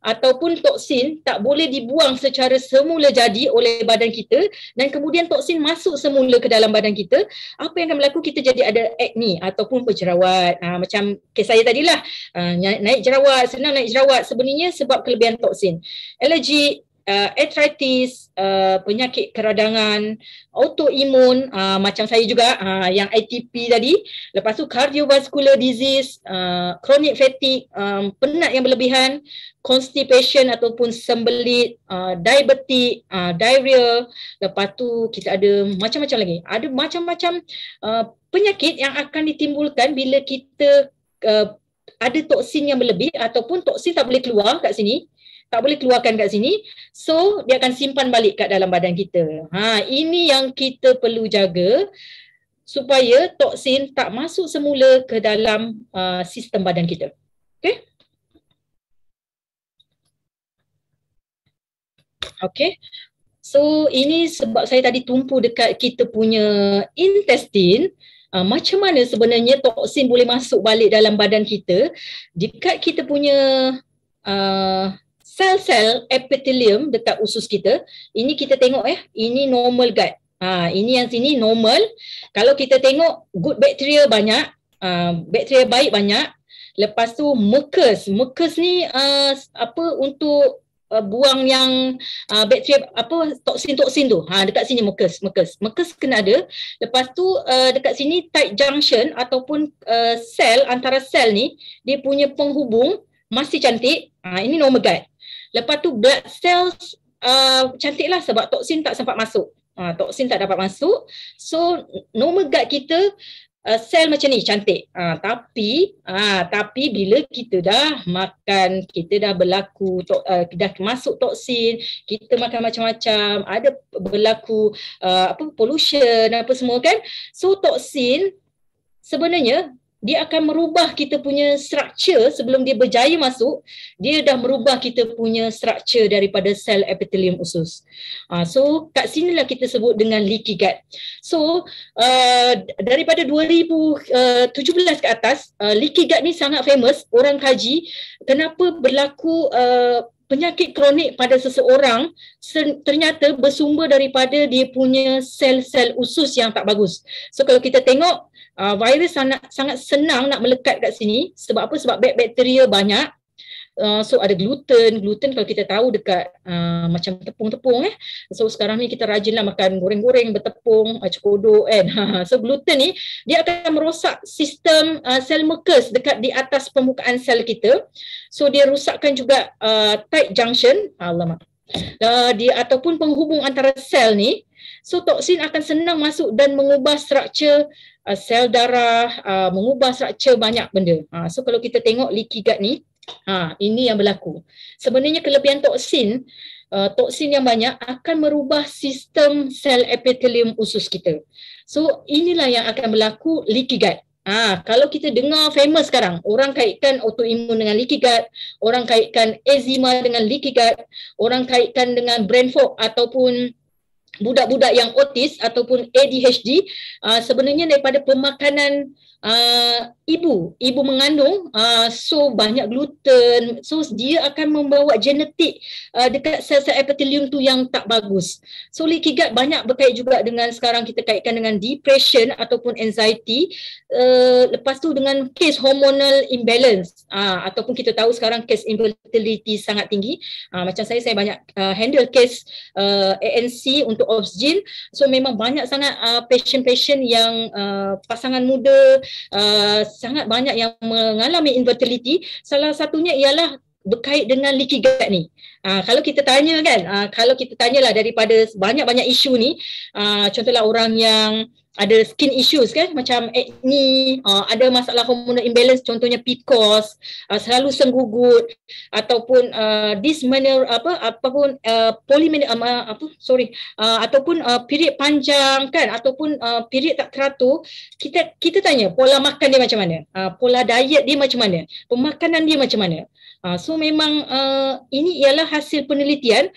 ataupun toksin tak boleh dibuang secara semula jadi oleh badan kita dan kemudian toksin masuk semula ke dalam badan kita apa yang akan berlaku kita jadi ada acne ataupun berjerawat uh, ah, macam kes saya tadilah uh, ah, naik jerawat senang naik jerawat sebenarnya sebab kelebihan toksin alergi uh, arthritis, uh, penyakit keradangan, autoimun uh, macam saya juga uh, yang ATP tadi, lepas tu cardiovascular disease, uh, chronic fatigue, um, penat yang berlebihan, constipation ataupun sembelit, uh, diabetic, uh, diarrhea, lepas tu kita ada macam-macam lagi. Ada macam-macam uh, penyakit yang akan ditimbulkan bila kita uh, ada toksin yang berlebih ataupun toksin tak boleh keluar kat sini. Uh, tak boleh keluarkan kat sini so dia akan simpan balik kat dalam badan kita ha ini yang kita perlu jaga supaya toksin tak masuk semula ke dalam uh, sistem badan kita okey okey so ini sebab saya tadi tumpu dekat kita punya intestine. Uh, macam mana sebenarnya toksin boleh masuk balik dalam badan kita dekat kita punya uh, sel-sel epithelium dekat usus kita ini kita tengok ya ini normal gut ha, ini yang sini normal kalau kita tengok good bacteria banyak uh, bacteria baik banyak lepas tu mucus mucus ni uh, apa untuk uh, buang yang uh, bacteria apa toksin-toksin tu ha dekat sini mucus mucus mucus kena ada lepas tu uh, dekat sini tight junction ataupun uh, sel antara sel ni dia punya penghubung masih cantik ha, ini normal gut Lepas tu blood cells uh, cantik lah sebab toksin tak sempat masuk. Uh, toksin tak dapat masuk. So normal gut kita uh, sel macam ni cantik. Uh, tapi uh, tapi bila kita dah makan, kita dah berlaku, to, uh, dah masuk toksin, kita makan macam-macam, ada berlaku uh, apa pollution apa semua kan. So toksin sebenarnya dia akan merubah kita punya structure sebelum dia berjaya masuk dia dah merubah kita punya structure daripada sel epithelium usus uh, so kat sinilah kita sebut dengan leaky gut so uh, daripada 2017 uh, ke atas uh, leaky gut ni sangat famous orang kaji kenapa berlaku uh, penyakit kronik pada seseorang ternyata bersumber daripada dia punya sel-sel usus yang tak bagus. So kalau kita tengok uh, virus sangat sangat senang nak melekat kat sini sebab apa sebab bakteria banyak Uh, so ada gluten, gluten kalau kita tahu dekat uh, macam tepung-tepung eh. So sekarang ni kita rajinlah makan goreng-goreng bertepung, cokodo kan. so gluten ni dia akan merosak sistem uh, sel mucus dekat di atas permukaan sel kita. So dia rosakkan juga uh, tight junction, alamak. Uh, dia ataupun penghubung antara sel ni So toksin akan senang masuk dan mengubah struktur uh, sel darah, uh, mengubah struktur banyak benda. Uh, so kalau kita tengok leaky gut ni, ha, uh, ini yang berlaku. Sebenarnya kelebihan toksin, uh, toksin yang banyak akan merubah sistem sel epithelium usus kita. So inilah yang akan berlaku leaky gut. Ha, kalau kita dengar famous sekarang, orang kaitkan autoimun dengan leaky gut, orang kaitkan eczema dengan leaky gut, orang kaitkan dengan brain fog ataupun budak-budak yang otis ataupun ADHD uh, sebenarnya daripada pemakanan uh, ibu ibu mengandung uh, so banyak gluten so dia akan membawa genetik uh, dekat sel-sel epithelium tu yang tak bagus so likigat banyak berkait juga dengan sekarang kita kaitkan dengan depression ataupun anxiety uh, lepas tu dengan case hormonal imbalance uh, ataupun kita tahu sekarang case infertility sangat tinggi uh, macam saya saya banyak uh, handle case uh, ANC untuk of Jin so memang banyak sangat uh, patient-patient yang uh, pasangan muda uh, sangat banyak yang mengalami infertility salah satunya ialah berkait dengan leaky gut ni. Uh, kalau kita tanya kan, uh, kalau kita tanyalah daripada banyak-banyak isu ni, uh, contohlah orang yang uh, ada skin issues kan macam acne uh, ada masalah hormonal imbalance contohnya PCOS uh, selalu senggugut ataupun uh, dysmenor apa ataupun uh, polymen um, uh, apa sorry uh, ataupun uh, period panjang kan ataupun uh, period tak teratur kita kita tanya pola makan dia macam mana uh, pola diet dia macam mana pemakanan dia macam mana uh, so memang uh, ini ialah hasil penelitian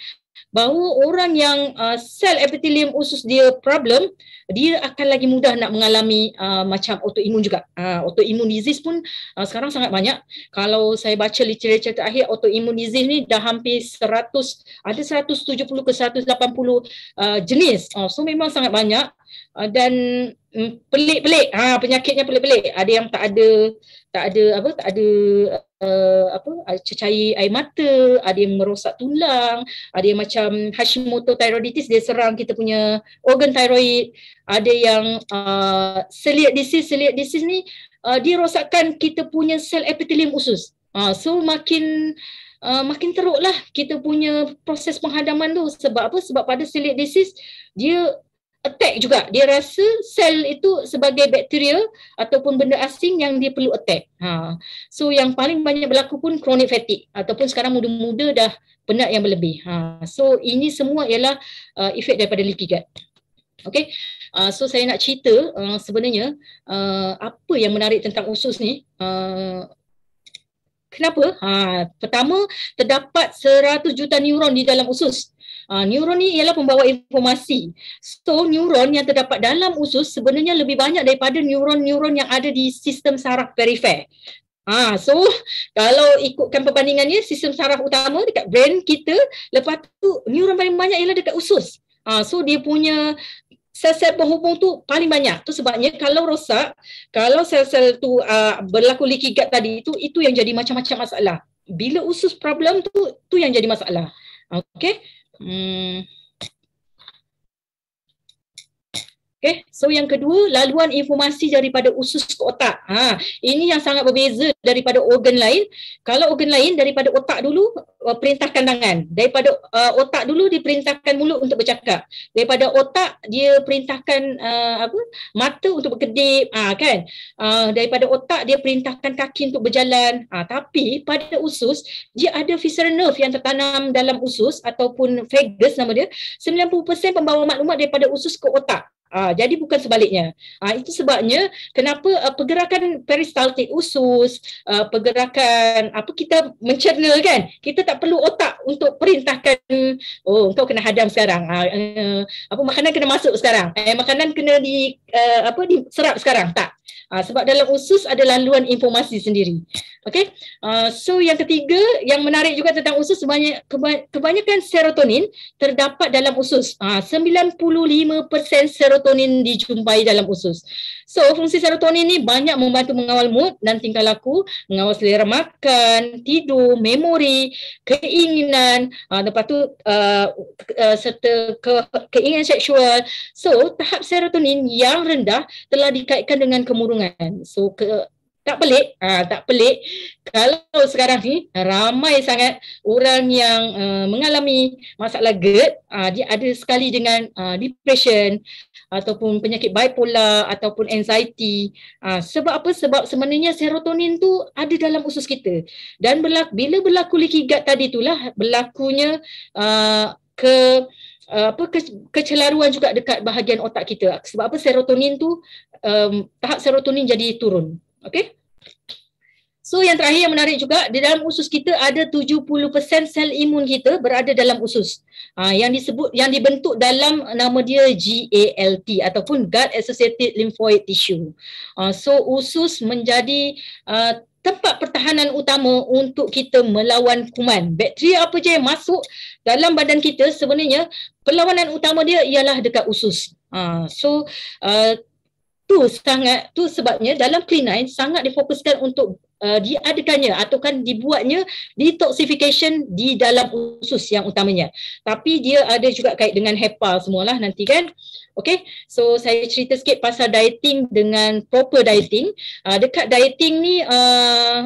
bahawa orang yang uh, sel epithelium usus dia problem dia akan lagi mudah nak mengalami uh, macam autoimun juga uh, autoimun disease pun uh, sekarang sangat banyak kalau saya baca literature terakhir autoimun disease ni dah hampir 100 ada 170 ke 180 uh, jenis uh, so memang sangat banyak uh, dan Hmm, pelik-pelik. Ha penyakitnya pelik-pelik. Ada yang tak ada tak ada apa tak ada uh, apa ah, cecair air mata, ada yang merosak tulang, ada yang macam Hashimoto thyroiditis dia serang kita punya organ thyroid. ada yang uh, ah, celiac disease, celiac disease ni uh, ah, dia rosakkan kita punya sel epitelium usus. Ha, uh, so makin Uh, makin teruklah kita punya proses penghadaman tu sebab apa sebab pada celiac disease dia attack juga. Dia rasa sel itu sebagai bakteria ataupun benda asing yang dia perlu attack. Ha. So yang paling banyak berlaku pun chronic fatigue ataupun sekarang muda-muda dah penat yang berlebih. Ha. So ini semua ialah uh, efek daripada leaky gut. Okay, uh, so saya nak cerita uh, sebenarnya uh, apa yang menarik tentang usus ni. Uh, kenapa? Ha, pertama, terdapat 100 juta neuron di dalam usus. Ha, neuron ni ialah pembawa informasi. So neuron yang terdapat dalam usus sebenarnya lebih banyak daripada neuron-neuron yang ada di sistem saraf perifer. Ha, so kalau ikutkan perbandingannya sistem saraf utama dekat brain kita lepas tu neuron paling banyak ialah dekat usus. Ha, so dia punya sel-sel berhubung tu paling banyak. Tu sebabnya kalau rosak, kalau sel-sel tu uh, berlaku leaky gut tadi itu itu yang jadi macam-macam masalah. Bila usus problem tu tu yang jadi masalah. Okay. 嗯。Okay. So yang kedua, laluan informasi daripada usus ke otak. Ha, ini yang sangat berbeza daripada organ lain. Kalau organ lain daripada otak dulu uh, perintahkan tangan, daripada uh, otak dulu diperintahkan mulut untuk bercakap. Daripada otak dia perintahkan uh, apa? mata untuk berkedip, ha, kan? Uh, daripada otak dia perintahkan kaki untuk berjalan. Ha, tapi pada usus dia ada visceral nerve yang tertanam dalam usus ataupun vagus nama dia. 90% pembawa maklumat daripada usus ke otak. Uh, jadi bukan sebaliknya. Uh, itu sebabnya kenapa uh, pergerakan peristaltik usus, uh, pergerakan apa kita mencerna kan? Kita tak perlu otak untuk perintahkan oh kau kena hadam sekarang. Uh, uh, apa makanan kena masuk sekarang. Eh makanan kena di uh, apa diserap sekarang. Tak. Uh, sebab dalam usus ada laluan informasi sendiri. Okay. Uh, so yang ketiga yang menarik juga tentang usus sebanyak kebanyakan serotonin terdapat dalam usus. Uh, 95% serotonin serotonin dijumpai dalam usus. So, fungsi serotonin ni banyak membantu mengawal mood dan tingkah laku, mengawal selera makan, tidur, memori, keinginan, uh, lepas tu uh, uh, serta ke, keinginan seksual. So, tahap serotonin yang rendah telah dikaitkan dengan kemurungan. So, ke, tak pelik ah tak pelik kalau sekarang ni ramai sangat orang yang uh, mengalami masalah GERD uh, dia ada sekali dengan uh, depression ataupun penyakit bipolar ataupun anxiety uh, sebab apa sebab sebenarnya serotonin tu ada dalam usus kita dan berlaku, bila berlaku leaky gut tadi itulah berlakunya uh, ke uh, apa ke, kecelaruan juga dekat bahagian otak kita sebab apa serotonin tu um, tahap serotonin jadi turun Okay. So yang terakhir yang menarik juga, di dalam usus kita ada 70% sel imun kita berada dalam usus. Ha, yang disebut, yang dibentuk dalam nama dia GALT ataupun Gut Associated Lymphoid Tissue. Ha, so usus menjadi uh, tempat pertahanan utama untuk kita melawan kuman. Bakteria apa je yang masuk dalam badan kita sebenarnya perlawanan utama dia ialah dekat usus. Ha, so uh, tu sangat tu sebabnya dalam clean sangat difokuskan untuk uh, diadakannya kan dibuatnya detoxification di dalam usus yang utamanya tapi dia ada juga kait dengan HEPA semualah nanti kan Okay, so saya cerita sikit pasal dieting dengan proper dieting. Uh, dekat dieting ni, uh,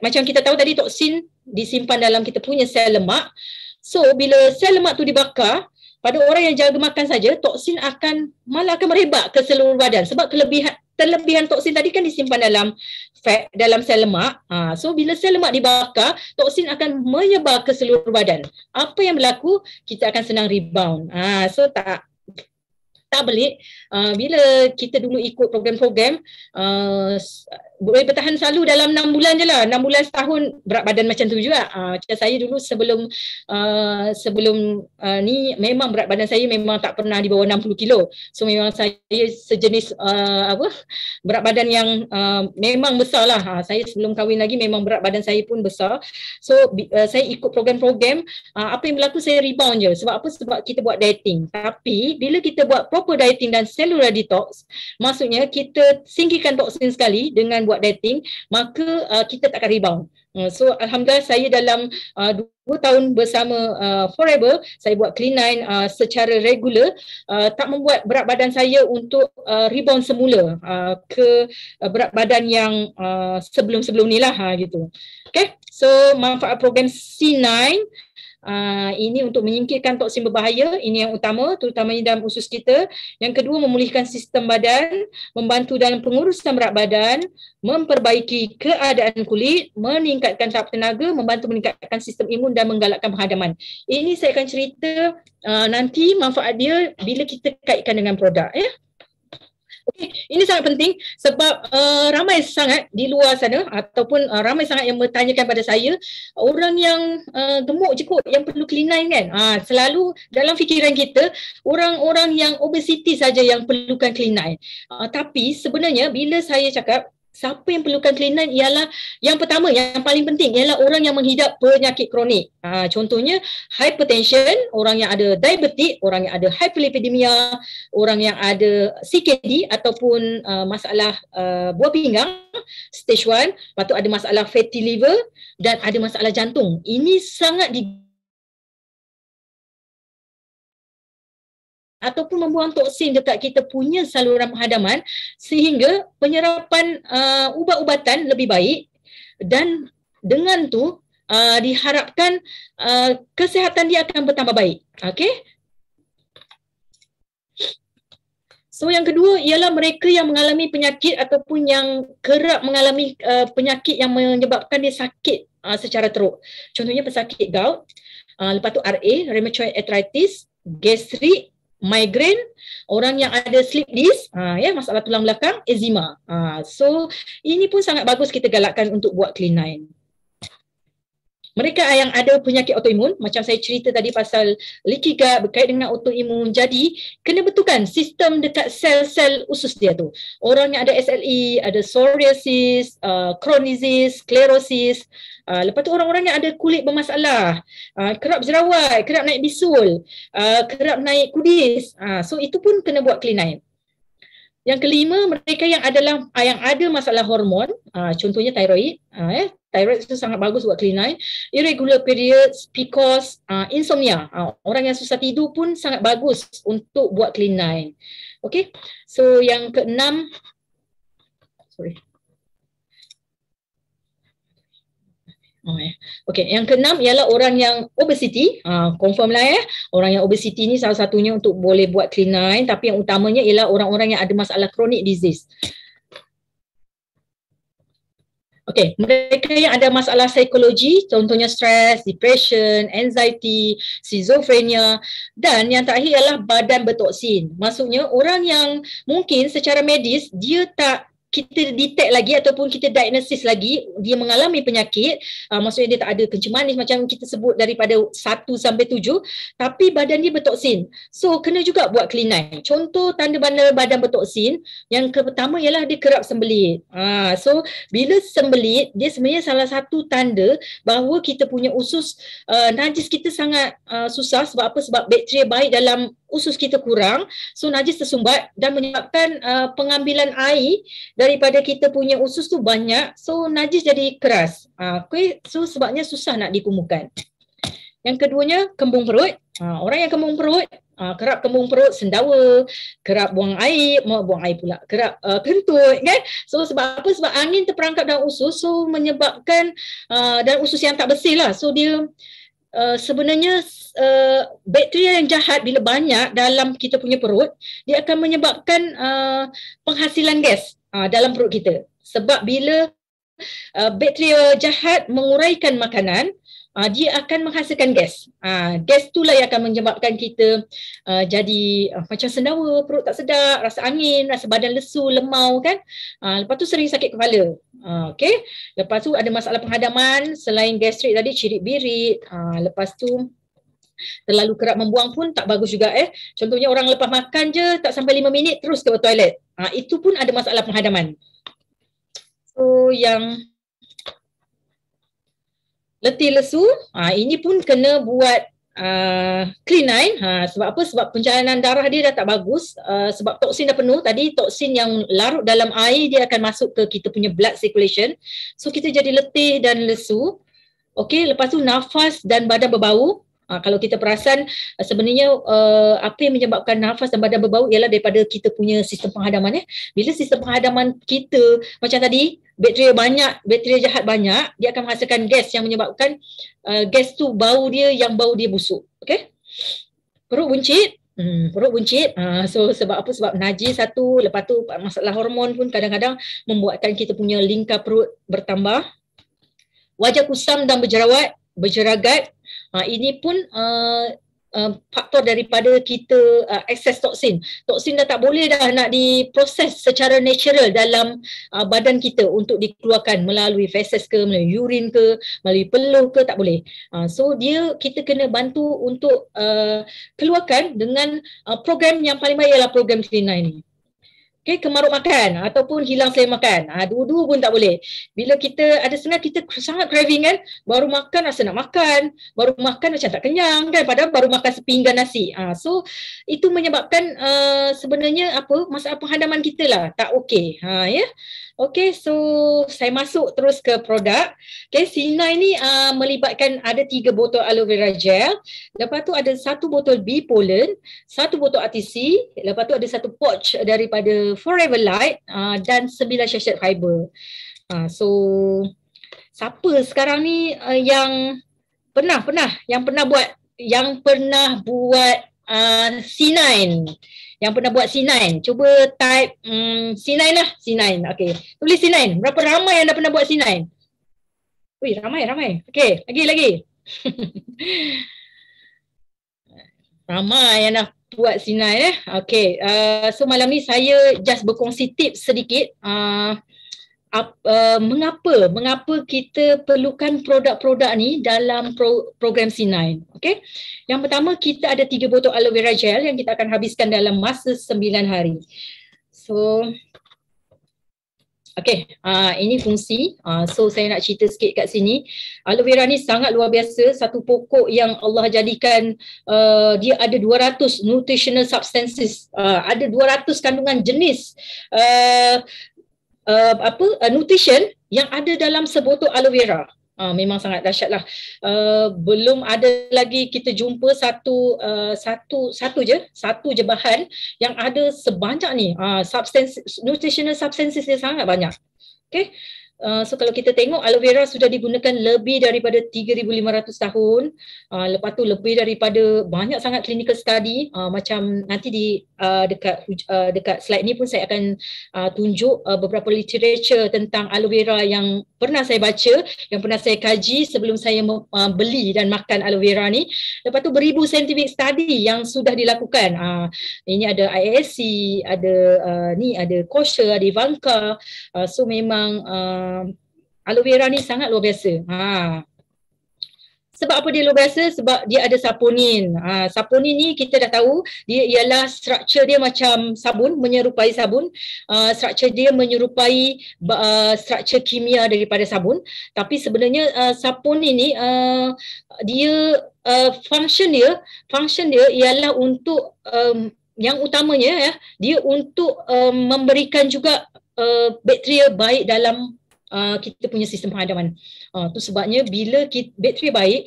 macam kita tahu tadi toksin disimpan dalam kita punya sel lemak. So, bila sel lemak tu dibakar, pada orang yang jaga makan saja toksin akan malah akan merebak ke seluruh badan sebab kelebihan terlebihan toksin tadi kan disimpan dalam fat dalam sel lemak ha, so bila sel lemak dibakar toksin akan menyebar ke seluruh badan apa yang berlaku kita akan senang rebound ha, so tak tak pelik uh, bila kita dulu ikut program-program uh, boleh bertahan selalu dalam 6 bulan je lah 6 bulan setahun berat badan macam tu juga uh, macam saya dulu sebelum uh, sebelum uh, ni memang berat badan saya memang tak pernah di bawah 60 kilo so memang saya sejenis uh, apa berat badan yang uh, memang besar lah uh, saya sebelum kahwin lagi memang berat badan saya pun besar so uh, saya ikut program-program uh, apa yang berlaku saya rebound je sebab apa sebab kita buat dieting tapi bila kita buat proper dieting dan cellular detox maksudnya kita singkirkan toksin sekali dengan buat dating maka uh, kita tak akan rebound uh, So Alhamdulillah saya dalam uh, 2 tahun bersama uh, Forever Saya buat clean line uh, secara regular uh, Tak membuat berat badan saya untuk uh, rebound semula uh, Ke uh, berat badan yang uh, sebelum-sebelum ni lah ha, gitu Okay, so manfaat program C9 Ah, ini untuk menyingkirkan toksin berbahaya ini yang utama terutamanya dalam usus kita yang kedua memulihkan sistem badan membantu dalam pengurusan berat badan memperbaiki keadaan kulit meningkatkan taraf tenaga membantu meningkatkan sistem imun dan menggalakkan penghadaman ini saya akan cerita uh, nanti manfaat dia bila kita kaitkan dengan produk ya eh? Okay. Ini sangat penting sebab uh, ramai sangat di luar sana ataupun uh, ramai sangat yang bertanyakan pada saya orang yang uh, gemuk je kot yang perlu kelinai kan. Ha, selalu dalam fikiran kita orang-orang yang obesiti saja yang perlukan kelinai. Uh, tapi sebenarnya bila saya cakap siapa yang perlukan kelainan ialah yang pertama yang paling penting ialah orang yang menghidap penyakit kronik. Ha, contohnya hypertension, orang yang ada diabetes orang yang ada hyperlipidemia, orang yang ada CKD ataupun uh, masalah uh, buah pinggang stage 1, patut ada masalah fatty liver dan ada masalah jantung. Ini sangat digunakan ataupun membuang toksin dekat kita punya saluran penghadaman sehingga penyerapan uh, ubat-ubatan lebih baik dan dengan tu uh, diharapkan uh, kesihatan dia akan bertambah baik. Okay? So yang kedua ialah mereka yang mengalami penyakit ataupun yang kerap mengalami uh, penyakit yang menyebabkan dia sakit uh, secara teruk. Contohnya pesakit gout, uh, lepas tu RA, rheumatoid arthritis, gastrik, migraine, orang yang ada sleep disc, ha, ya, masalah tulang belakang, eczema. Ha, so ini pun sangat bagus kita galakkan untuk buat clean line mereka yang ada penyakit autoimun macam saya cerita tadi pasal leaky gut berkait dengan autoimun jadi kena betulkan sistem dekat sel-sel usus dia tu orang yang ada SLE ada psoriasis uh, Crohn's disease sclerosis uh, lepas tu orang-orang yang ada kulit bermasalah uh, kerap jerawat kerap naik bisul uh, kerap naik kudis uh, so itu pun kena buat klinik yang kelima mereka yang adalah yang ada masalah hormon uh, contohnya tiroid uh, eh, thyroid itu sangat bagus buat klinai. Irregular periods, because uh, insomnia. Uh, orang yang susah tidur pun sangat bagus untuk buat klinai. Okay, so yang keenam, sorry. Oh, ya. Okay, yang keenam ialah orang yang obesiti. Uh, confirm lah ya. Yeah. Orang yang obesiti ni salah satunya untuk boleh buat klinai. Tapi yang utamanya ialah orang-orang yang ada masalah chronic disease. Okay, mereka yang ada masalah psikologi, contohnya stres, depression, anxiety, schizophrenia dan yang terakhir ialah badan bertoksin. Maksudnya orang yang mungkin secara medis dia tak kita detect lagi ataupun kita diagnosis lagi dia mengalami penyakit uh, maksudnya dia tak ada kencing manis macam kita sebut daripada satu sampai tujuh, tapi badan dia bertoksin so kena juga buat klinai contoh tanda tanda badan bertoksin yang ke- pertama ialah dia kerap sembelit uh, so bila sembelit dia sebenarnya salah satu tanda bahawa kita punya usus uh, najis kita sangat uh, susah sebab apa sebab bakteria baik dalam usus kita kurang so najis tersumbat dan menyebabkan uh, pengambilan air daripada kita punya usus tu banyak so najis jadi keras uh, ah, okay? so sebabnya susah nak dikumukan yang keduanya kembung perut uh, orang yang kembung perut Uh, kerap kembung perut, sendawa, kerap buang air, mau buang air pula, kerap uh, kentut kan. So sebab apa? Sebab angin terperangkap dalam usus, so menyebabkan uh, dan usus yang tak bersih lah. So dia Eh, sebenarnya uh, bakteria yang jahat bila banyak dalam kita punya perut dia akan menyebabkan uh, penghasilan gas uh, dalam perut kita sebab bila uh, bakteria jahat menguraikan makanan uh, dia akan menghasilkan gas. Uh, gas itulah yang akan menyebabkan kita uh, jadi uh, macam sendawa, perut tak sedap, rasa angin, rasa badan lesu, lemau kan. Uh, lepas tu sering sakit kepala. Uh, okay. Lepas tu ada masalah penghadaman selain gastrik tadi, cirit-birit. Uh, lepas tu terlalu kerap membuang pun tak bagus juga eh. Contohnya orang lepas makan je tak sampai lima minit terus ke toilet. Ha, itu pun ada masalah penghadaman. So yang letih lesu ha, ini pun kena buat uh, clean ha, sebab apa sebab pencairan darah dia dah tak bagus uh, sebab toksin dah penuh tadi toksin yang larut dalam air dia akan masuk ke kita punya blood circulation so kita jadi letih dan lesu Okey, lepas tu nafas dan badan berbau. Ha, kalau kita perasan eh, sebenarnya uh, apa yang menyebabkan nafas dan badan berbau ialah daripada kita punya sistem penghadaman. Eh. Bila sistem penghadaman kita macam tadi, bakteria banyak, bakteria jahat banyak, dia akan menghasilkan gas yang menyebabkan uh, gas tu bau dia yang bau dia busuk. Okay? Perut buncit, Hmm, perut buncit uh, so sebab apa sebab najis satu lepas tu masalah hormon pun kadang-kadang membuatkan kita punya lingkar perut bertambah wajah kusam dan berjerawat berjeragat Ha, ini pun uh, uh, faktor daripada kita uh, excess toksin. Toksin dah tak boleh dah nak diproses secara natural dalam uh, badan kita untuk dikeluarkan melalui feses ke, melalui urin ke, melalui peluh ke, tak boleh. Uh, so dia kita kena bantu untuk uh, keluarkan dengan uh, program yang paling baik ialah program Clean9 ni okay, eh, kemaruk makan ataupun hilang selera makan. Ha, dua-dua pun tak boleh. Bila kita ada sengat, kita sangat craving kan. Baru makan rasa nak makan. Baru makan macam tak kenyang kan. Padahal baru makan sepinggan nasi. Ha, so, itu menyebabkan uh, sebenarnya apa masalah penghadaman kita lah. Tak okay, Ha, ya? Yeah? Okay, so saya masuk terus ke produk. Okay, Sina ini uh, melibatkan ada tiga botol aloe vera gel. Lepas tu ada satu botol B pollen, satu botol RTC. Lepas tu ada satu pouch daripada Forever Light uh, dan sembilan sachet fiber. Uh, so, siapa sekarang ni uh, yang pernah, pernah, yang pernah buat, yang pernah buat uh, Sinine? yang pernah buat C9 cuba type um, hmm, C9 lah C9 okey tulis C9 berapa ramai yang dah pernah buat C9 Wih, ramai ramai okey lagi lagi ramai yang dah buat C9 eh okey uh, so malam ni saya just berkongsi tips sedikit uh, apa, uh, eh, mengapa mengapa kita perlukan produk-produk ni dalam pro, program C9 okey yang pertama kita ada tiga botol aloe vera gel yang kita akan habiskan dalam masa sembilan hari so okay. uh, ah, ini fungsi. Uh, so saya nak cerita sikit kat sini. Aloe vera ni sangat luar biasa. Satu pokok yang Allah jadikan uh, dia ada 200 nutritional substances. Uh, ada 200 kandungan jenis uh, uh, apa uh, nutrition yang ada dalam sebotol aloe vera. Uh, memang sangat dahsyatlah. Uh, belum ada lagi kita jumpa satu uh, satu satu je, satu je bahan yang ada sebanyak ni. Uh, substance nutritional substances dia sangat banyak. Okay. Uh, so kalau kita tengok aloe vera sudah digunakan lebih daripada 3500 tahun uh, lepas tu lebih daripada banyak sangat clinical study uh, macam nanti di uh, dekat uh, dekat slide ni pun saya akan uh, tunjuk uh, beberapa literature tentang aloe vera yang pernah saya baca yang pernah saya kaji sebelum saya uh, beli dan makan aloe vera ni lepas tu beribu scientific study yang sudah dilakukan uh, ini ada ISC ada uh, ni ada kosher ada Ivanka uh, so memang uh, Um, aloe vera ni sangat luar biasa. Ha. Sebab apa dia luar biasa? Sebab dia ada saponin. Ha, saponin ni kita dah tahu dia ialah structure dia macam sabun, menyerupai sabun. Uh, structure dia menyerupai uh, structure kimia daripada sabun. Tapi sebenarnya uh, saponin ni uh, dia uh, function dia, function dia ialah untuk um, yang utamanya ya, dia untuk um, memberikan juga uh, bakteria baik dalam Uh, kita punya sistem penghadaman. Uh, tu sebabnya bila kita, bateri baik,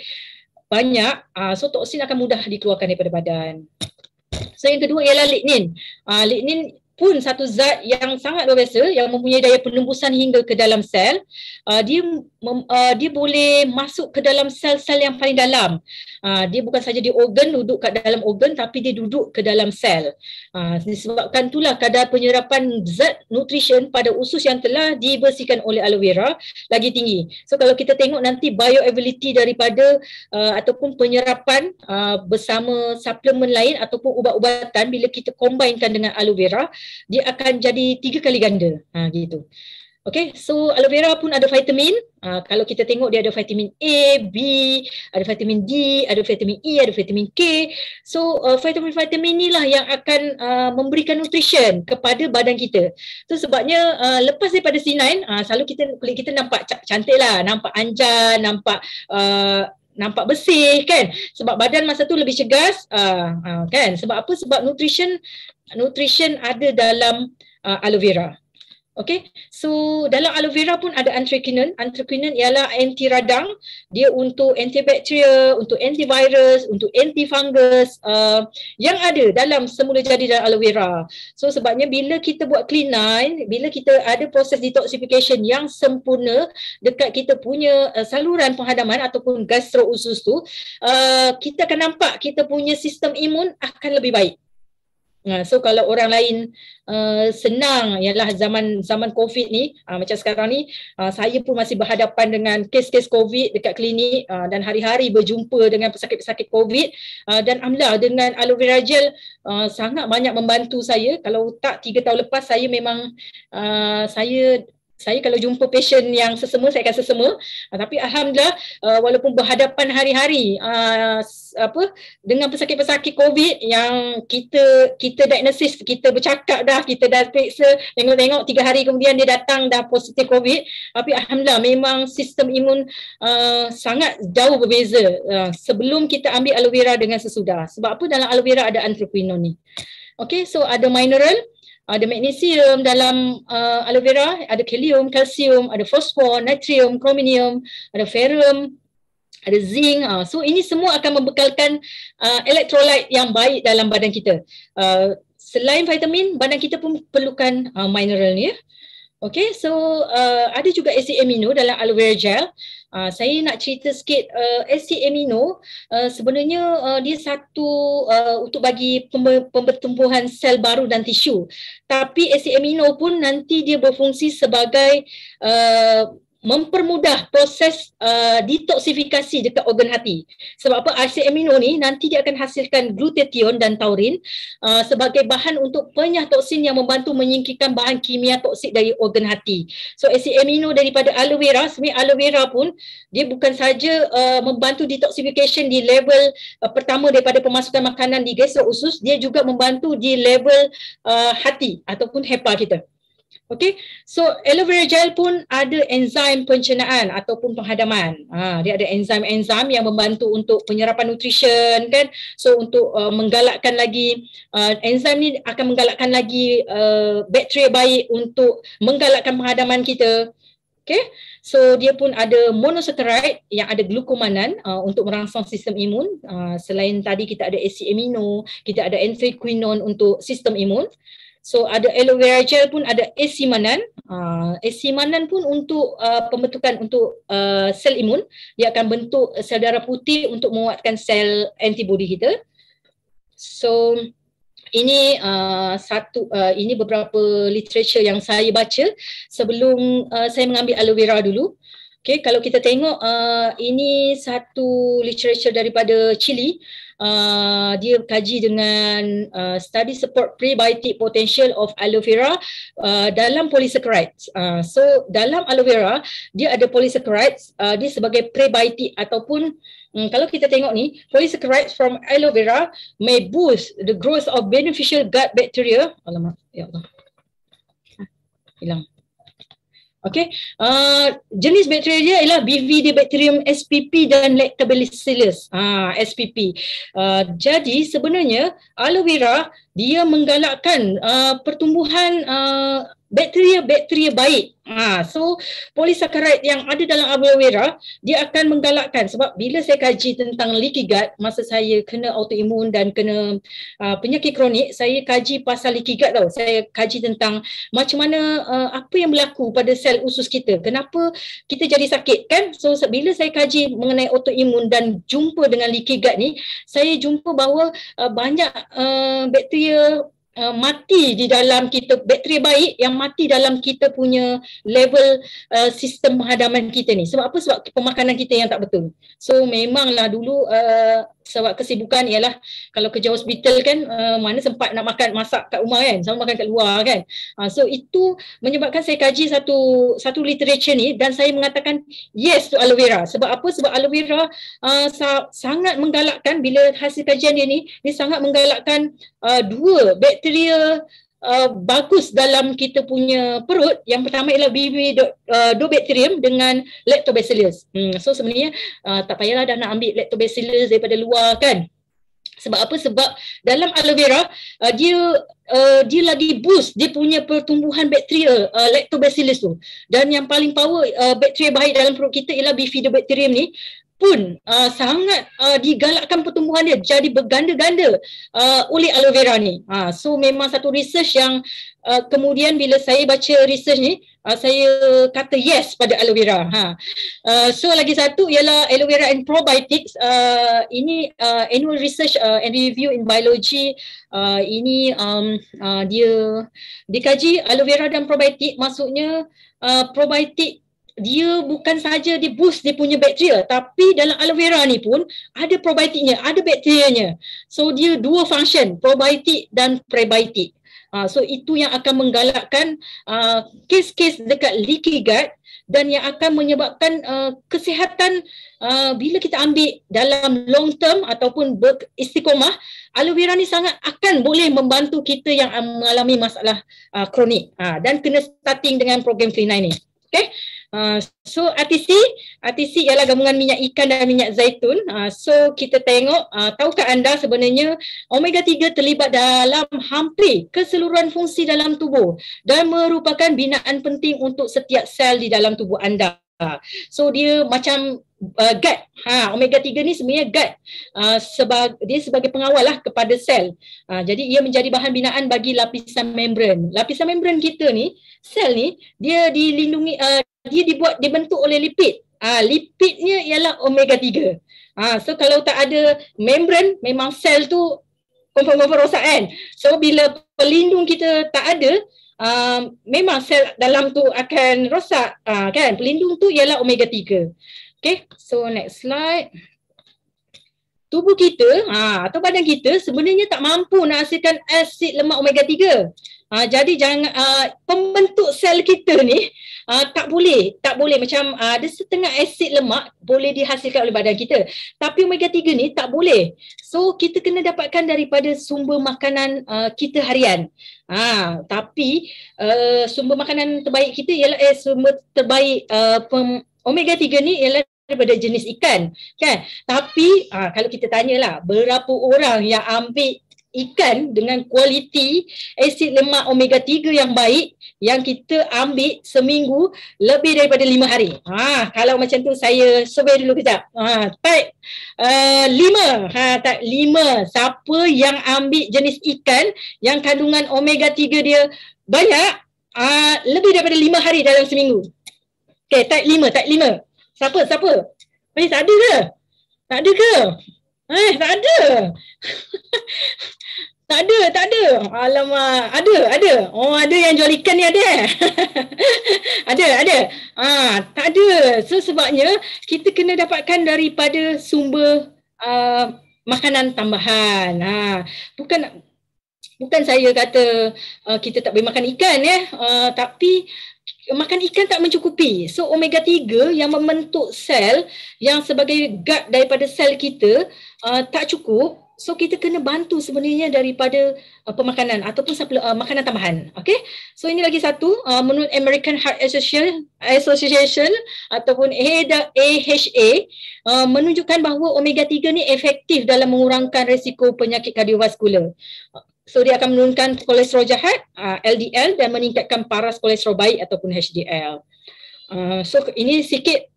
banyak, uh, so toksin akan mudah dikeluarkan daripada badan. So yang kedua ialah lignin. Uh, lignin pun satu zat yang sangat luar biasa yang mempunyai daya penembusan hingga ke dalam sel uh, dia mem, uh, dia boleh masuk ke dalam sel-sel yang paling dalam uh, dia bukan saja di organ duduk kat dalam organ tapi dia duduk ke dalam sel uh, disebabkan itulah kadar penyerapan zat nutrition pada usus yang telah dibersihkan oleh aloe vera lagi tinggi so kalau kita tengok nanti bioavailability daripada uh, ataupun penyerapan uh, bersama suplemen lain ataupun ubat-ubatan bila kita combinekan dengan aloe vera dia akan jadi tiga kali ganda ha gitu Okay, so aloe vera pun ada vitamin. Uh, kalau kita tengok dia ada vitamin A, B, ada vitamin D, ada vitamin E, ada vitamin K. So uh, vitamin vitamin-vitamin inilah yang akan uh, memberikan nutrition kepada badan kita. So sebabnya uh, lepas daripada C9, uh, selalu kita kulit kita nampak cantik lah, nampak anjar, nampak uh, nampak bersih kan sebab badan masa tu lebih cegas uh, uh, kan sebab apa sebab nutrition nutrition ada dalam uh, aloe vera. Okay, so dalam aloe vera pun ada anthraquinone. Anthraquinone ialah anti radang. Dia untuk antibakteria, untuk antivirus, untuk antifungus uh, yang ada dalam semula jadi dalam aloe vera. So sebabnya bila kita buat clean nine, bila kita ada proses detoxification yang sempurna dekat kita punya uh, saluran penghadaman ataupun gastro usus tu, uh, kita akan nampak kita punya sistem imun akan lebih baik. Ha, so kalau orang lain uh, senang ialah zaman zaman covid ni uh, macam sekarang ni uh, saya pun masih berhadapan dengan kes-kes covid dekat klinik uh, dan hari-hari berjumpa dengan pesakit-pesakit covid uh, dan alhamdulillah dengan aloe vera gel uh, sangat banyak membantu saya kalau tak tiga tahun lepas saya memang uh, saya saya kalau jumpa patient yang sesama saya akan sesama uh, tapi alhamdulillah uh, walaupun berhadapan hari-hari uh, apa dengan pesakit-pesakit covid yang kita kita diagnosis kita bercakap dah kita dah periksa tengok-tengok tiga hari kemudian dia datang dah positif covid tapi alhamdulillah memang sistem imun uh, sangat jauh berbeza uh, sebelum kita ambil aloe vera dengan sesudah sebab apa dalam aloe vera ada antraquinone ni Okay, so ada mineral ada magnesium dalam uh, aloe vera, ada kalium, kalsium, ada fosfor, natrium, krominium, ada ferum, ada zinc. Uh. So ini semua akan membekalkan uh, electrolyte yang baik dalam badan kita. Uh, selain vitamin, badan kita pun perlukan uh, mineral ni. Ya. Okay, so uh, ada juga asid amino dalam aloe vera gel. Ah, saya nak cerita sikit uh, eh, SC Amino uh, sebenarnya uh, dia satu uh, untuk bagi pembertumbuhan sel baru dan tisu. Tapi SC Amino pun nanti dia berfungsi sebagai uh, mempermudah proses uh, detoksifikasi dekat organ hati. Sebab apa? Asid amino ni nanti dia akan hasilkan glutathione dan taurin uh, sebagai bahan untuk penyah toksin yang membantu menyingkirkan bahan kimia toksik dari organ hati. So asid amino daripada aloe vera, sebenarnya aloe vera pun dia bukan saja uh, membantu detoxification di level uh, pertama daripada pemasukan makanan di gastro e usus, dia juga membantu di level uh, hati ataupun HEPA kita. Okay, So aloe vera gel pun ada enzim pencernaan ataupun penghadaman. Ha, dia ada enzim-enzim yang membantu untuk penyerapan nutrition kan. So untuk uh, menggalakkan lagi uh, enzim ni akan menggalakkan lagi uh, bakteria baik untuk menggalakkan penghadaman kita. Okay, So dia pun ada monosaccharide yang ada glukomanan uh, untuk merangsang sistem imun. Uh, selain tadi kita ada acid amino, kita ada anthraquinone untuk sistem imun. So ada aloe vera gel pun ada esimanan. Uh, esimanan pun untuk uh, pembentukan untuk uh, sel imun. Ia akan bentuk sel darah putih untuk menguatkan sel antibody kita. So ini uh, satu uh, ini beberapa literature yang saya baca sebelum uh, saya mengambil aloe vera dulu. Okay, kalau kita tengok uh, ini satu literature daripada Chile. Uh, dia kaji dengan uh, study support prebiotic potential of aloe vera uh, dalam polysaccharides. Uh, so dalam aloe vera dia ada polysaccharides uh, dia sebagai prebiotic ataupun um, kalau kita tengok ni polysaccharides from aloe vera may boost the growth of beneficial gut bacteria. Alamak, ya Allah. Hilang. Okay. Uh, jenis bakteria dia ialah BVD bacterium SPP dan Lactobacillus ha, SPP. Uh, jadi sebenarnya aloe vera dia menggalakkan uh, pertumbuhan uh, bakteria bakteria baik. Ha, so polisakarid yang ada dalam aloe vera dia akan menggalakkan sebab bila saya kaji tentang leaky gut masa saya kena autoimun dan kena uh, penyakit kronik saya kaji pasal leaky gut tau. Saya kaji tentang macam mana uh, apa yang berlaku pada sel usus kita. Kenapa kita jadi sakit kan? So bila saya kaji mengenai autoimun dan jumpa dengan leaky gut ni saya jumpa bahawa uh, banyak uh, bakteria uh, mati di dalam kita bakteri baik yang mati dalam kita punya level uh, sistem penghadaman kita ni sebab apa sebab pemakanan kita yang tak betul so memanglah dulu uh, sebab kesibukan ialah kalau kerja hospital kan uh, mana sempat nak makan masak kat rumah kan sama makan kat luar kan uh, so itu menyebabkan saya kaji satu satu literature ni dan saya mengatakan yes to aloe vera sebab apa sebab aloe vera uh, sa- sangat menggalakkan bila hasil kajian dia ni dia sangat menggalakkan uh, dua bakteri bakteria uh, bagus dalam kita punya perut yang pertama ialah bifidobacterium uh, dengan lactobacillus. Hmm, so sebenarnya uh, tak payahlah dah nak ambil lactobacillus daripada luar kan. Sebab apa? Sebab dalam aloe vera uh, dia uh, dia lagi boost dia punya pertumbuhan bakteria uh, lactobacillus tu. Dan yang paling power uh, bakteria baik dalam perut kita ialah bifidobacterium ni pun uh, sangat uh, digalakkan pertumbuhan dia jadi berganda-ganda uh, oleh aloe vera ni. uh, so memang satu research yang uh, kemudian bila saya baca research ni uh, saya kata yes pada aloe vera. Ha. Uh, so lagi satu ialah aloe vera and probiotics uh, ini uh, annual research uh, and review in biology uh, ini um, uh, dia dikaji aloe vera dan probiotik maksudnya uh, probiotik dia bukan saja dia boost dia punya bakteria tapi dalam aloe vera ni pun ada probiotiknya ada bakterianya so dia dua function probiotik dan prebiotik uh, so itu yang akan menggalakkan uh, kes-kes dekat leaky gut dan yang akan menyebabkan uh, kesihatan uh, bila kita ambil dalam long term ataupun istiqomah, aloe vera ni sangat akan boleh membantu kita yang mengalami masalah uh, kronik uh, dan kena starting dengan program Clean9 ni okay? Uh, so RTC, RTC ialah gabungan minyak ikan dan minyak zaitun. Uh, so kita tengok, uh, tahukah anda sebenarnya omega 3 terlibat dalam hampir keseluruhan fungsi dalam tubuh dan merupakan binaan penting untuk setiap sel di dalam tubuh anda. So dia macam uh, guard. Ha omega 3 ni sebenarnya guard. Uh, sebagai dia sebagai pengawal lah kepada sel. Uh, jadi ia menjadi bahan binaan bagi lapisan membran. Lapisan membran kita ni, sel ni dia dilindungi uh, dia dibuat dibentuk oleh lipid. Ah ha, lipidnya ialah omega 3. Ah ha, so kalau tak ada membran memang sel tu confirm-confirm rosak kan. So bila pelindung kita tak ada Uh, memang sel dalam tu akan rosak uh, kan pelindung tu ialah omega 3 okay so next slide tubuh kita uh, atau badan kita sebenarnya tak mampu nak hasilkan asid lemak omega 3 uh, jadi jangan uh, pembentuk sel kita ni uh, tak boleh tak boleh macam uh, ada setengah asid lemak boleh dihasilkan oleh badan kita tapi omega 3 ni tak boleh so kita kena dapatkan daripada sumber makanan uh, kita harian ha tapi uh, sumber makanan terbaik kita ialah eh, sumber terbaik uh, pem- omega 3 ni ialah daripada jenis ikan kan tapi uh, kalau kita tanyalah berapa orang yang ambil ikan dengan kualiti asid lemak omega 3 yang baik yang kita ambil seminggu lebih daripada 5 hari. Ha kalau macam tu saya survey dulu kejap. Ha tak uh, 5. Ha tak 5. Siapa yang ambil jenis ikan yang kandungan omega 3 dia banyak uh, lebih daripada 5 hari dalam seminggu. Okey tak 5 tak 5. Siapa siapa? Eh tak ada ke? Tak ada ke? Eh, tak ada. Tak ada, tak ada. Alamak, ada, ada. Oh, ada yang jual ikan ni ada eh? ada, ada. Ah, tak ada. So, sebabnya kita kena dapatkan daripada sumber uh, makanan tambahan. Ha, bukan bukan saya kata uh, kita tak boleh makan ikan ya, eh? uh, tapi makan ikan tak mencukupi. So omega 3 yang membentuk sel yang sebagai guard daripada sel kita uh, tak cukup So kita kena bantu sebenarnya daripada uh, pemakanan ataupun uh, makanan tambahan. Okay. So ini lagi satu uh, menurut American Heart Association, Association ataupun AHA uh, menunjukkan bahawa omega 3 ni efektif dalam mengurangkan risiko penyakit kardiovaskular. So dia akan menurunkan kolesterol jahat, uh, LDL dan meningkatkan paras kolesterol baik ataupun HDL. Uh, so ini sikit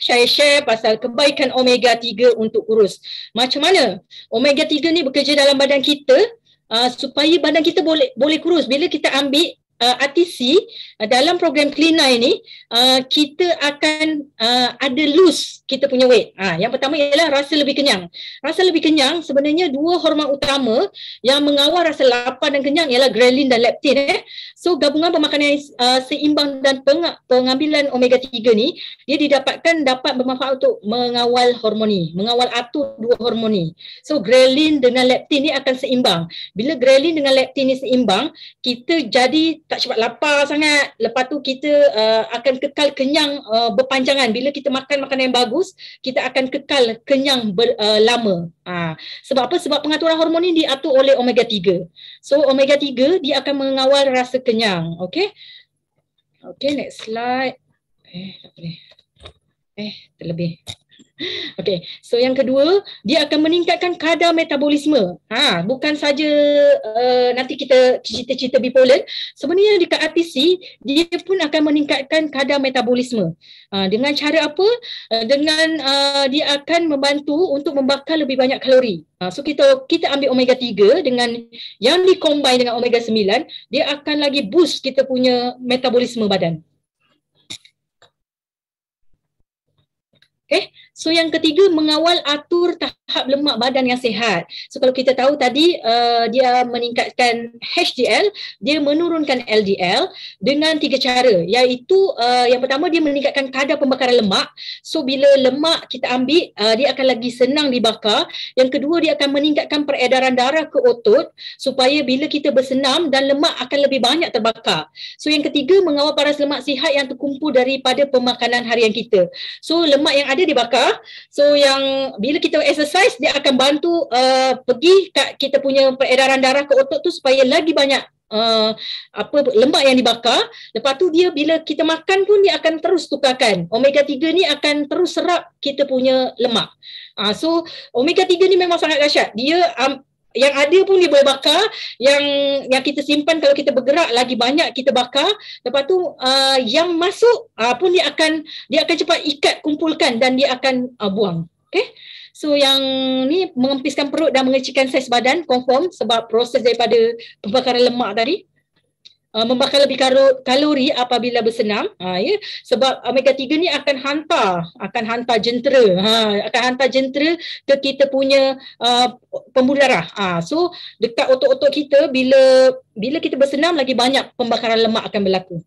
saya share pasal kebaikan omega 3 untuk kurus. Macam mana? Omega 3 ni bekerja dalam badan kita uh, supaya badan kita boleh boleh kurus. Bila kita ambil uh, RTC uh, dalam program Klina ini uh, kita akan uh, ada lose kita punya weight. Uh, yang pertama ialah rasa lebih kenyang. Rasa lebih kenyang sebenarnya dua hormon utama yang mengawal rasa lapar dan kenyang ialah ghrelin dan leptin. Eh. So gabungan pemakanan uh, seimbang dan peng- pengambilan omega 3 ni dia didapatkan dapat bermanfaat untuk mengawal hormon ni, mengawal atur dua hormon ni. So ghrelin dengan leptin ini akan seimbang. Bila ghrelin dengan leptin ini seimbang, kita jadi tak cepat lapar sangat lepas tu kita uh, akan kekal kenyang uh, berpanjangan bila kita makan makanan yang bagus kita akan kekal kenyang ber, uh, lama uh, sebab apa sebab pengaturan hormon ini diatur oleh omega 3 so omega 3 dia akan mengawal rasa kenyang Okay. Okay. next slide eh apa ni eh terlebih Okey. So yang kedua, dia akan meningkatkan kadar metabolisme. Ha, bukan saja uh, nanti kita cerita-cerita bipolar, sebenarnya dekat RTC dia pun akan meningkatkan kadar metabolisme. Ha, dengan cara apa? Eh, dengan uh, dia akan membantu untuk membakar lebih banyak kalori. Ha, so kita kita ambil omega 3 dengan yang dikombin dengan omega 9, dia akan lagi boost kita punya metabolisme badan. Okay. So yang ketiga mengawal atur tahap lemak badan yang sihat. So kalau kita tahu tadi uh, dia meningkatkan HDL, dia menurunkan LDL dengan tiga cara iaitu uh, yang pertama dia meningkatkan kadar pembakaran lemak. So bila lemak kita ambil uh, dia akan lagi senang dibakar. Yang kedua dia akan meningkatkan peredaran darah ke otot supaya bila kita bersenam dan lemak akan lebih banyak terbakar. So yang ketiga mengawal paras lemak sihat yang terkumpul daripada pemakanan harian kita. So lemak yang ada dibakar So yang bila kita exercise dia akan bantu uh, pergi kat kita punya peredaran darah ke otot tu supaya lagi banyak uh, apa lemak yang dibakar. Lepas tu dia bila kita makan pun dia akan terus tukarkan. Omega 3 ni akan terus serap kita punya lemak. Uh, so omega 3 ni memang sangat dahsyat. Dia um, yang ada pun dia boleh bakar yang yang kita simpan kalau kita bergerak lagi banyak kita bakar lepas tu uh, yang masuk uh, pun dia akan dia akan cepat ikat kumpulkan dan dia akan uh, buang okey so yang ni mengempiskan perut dan mengecikan saiz badan confirm sebab proses daripada pembakaran lemak tadi Uh, membakar lebih kalori apabila bersenam ha, ya? sebab omega 3 ni akan hantar akan hantar jentera ha, akan hantar jentera ke kita punya uh, pembuluh darah ha, so dekat otot-otot kita bila bila kita bersenam lagi banyak pembakaran lemak akan berlaku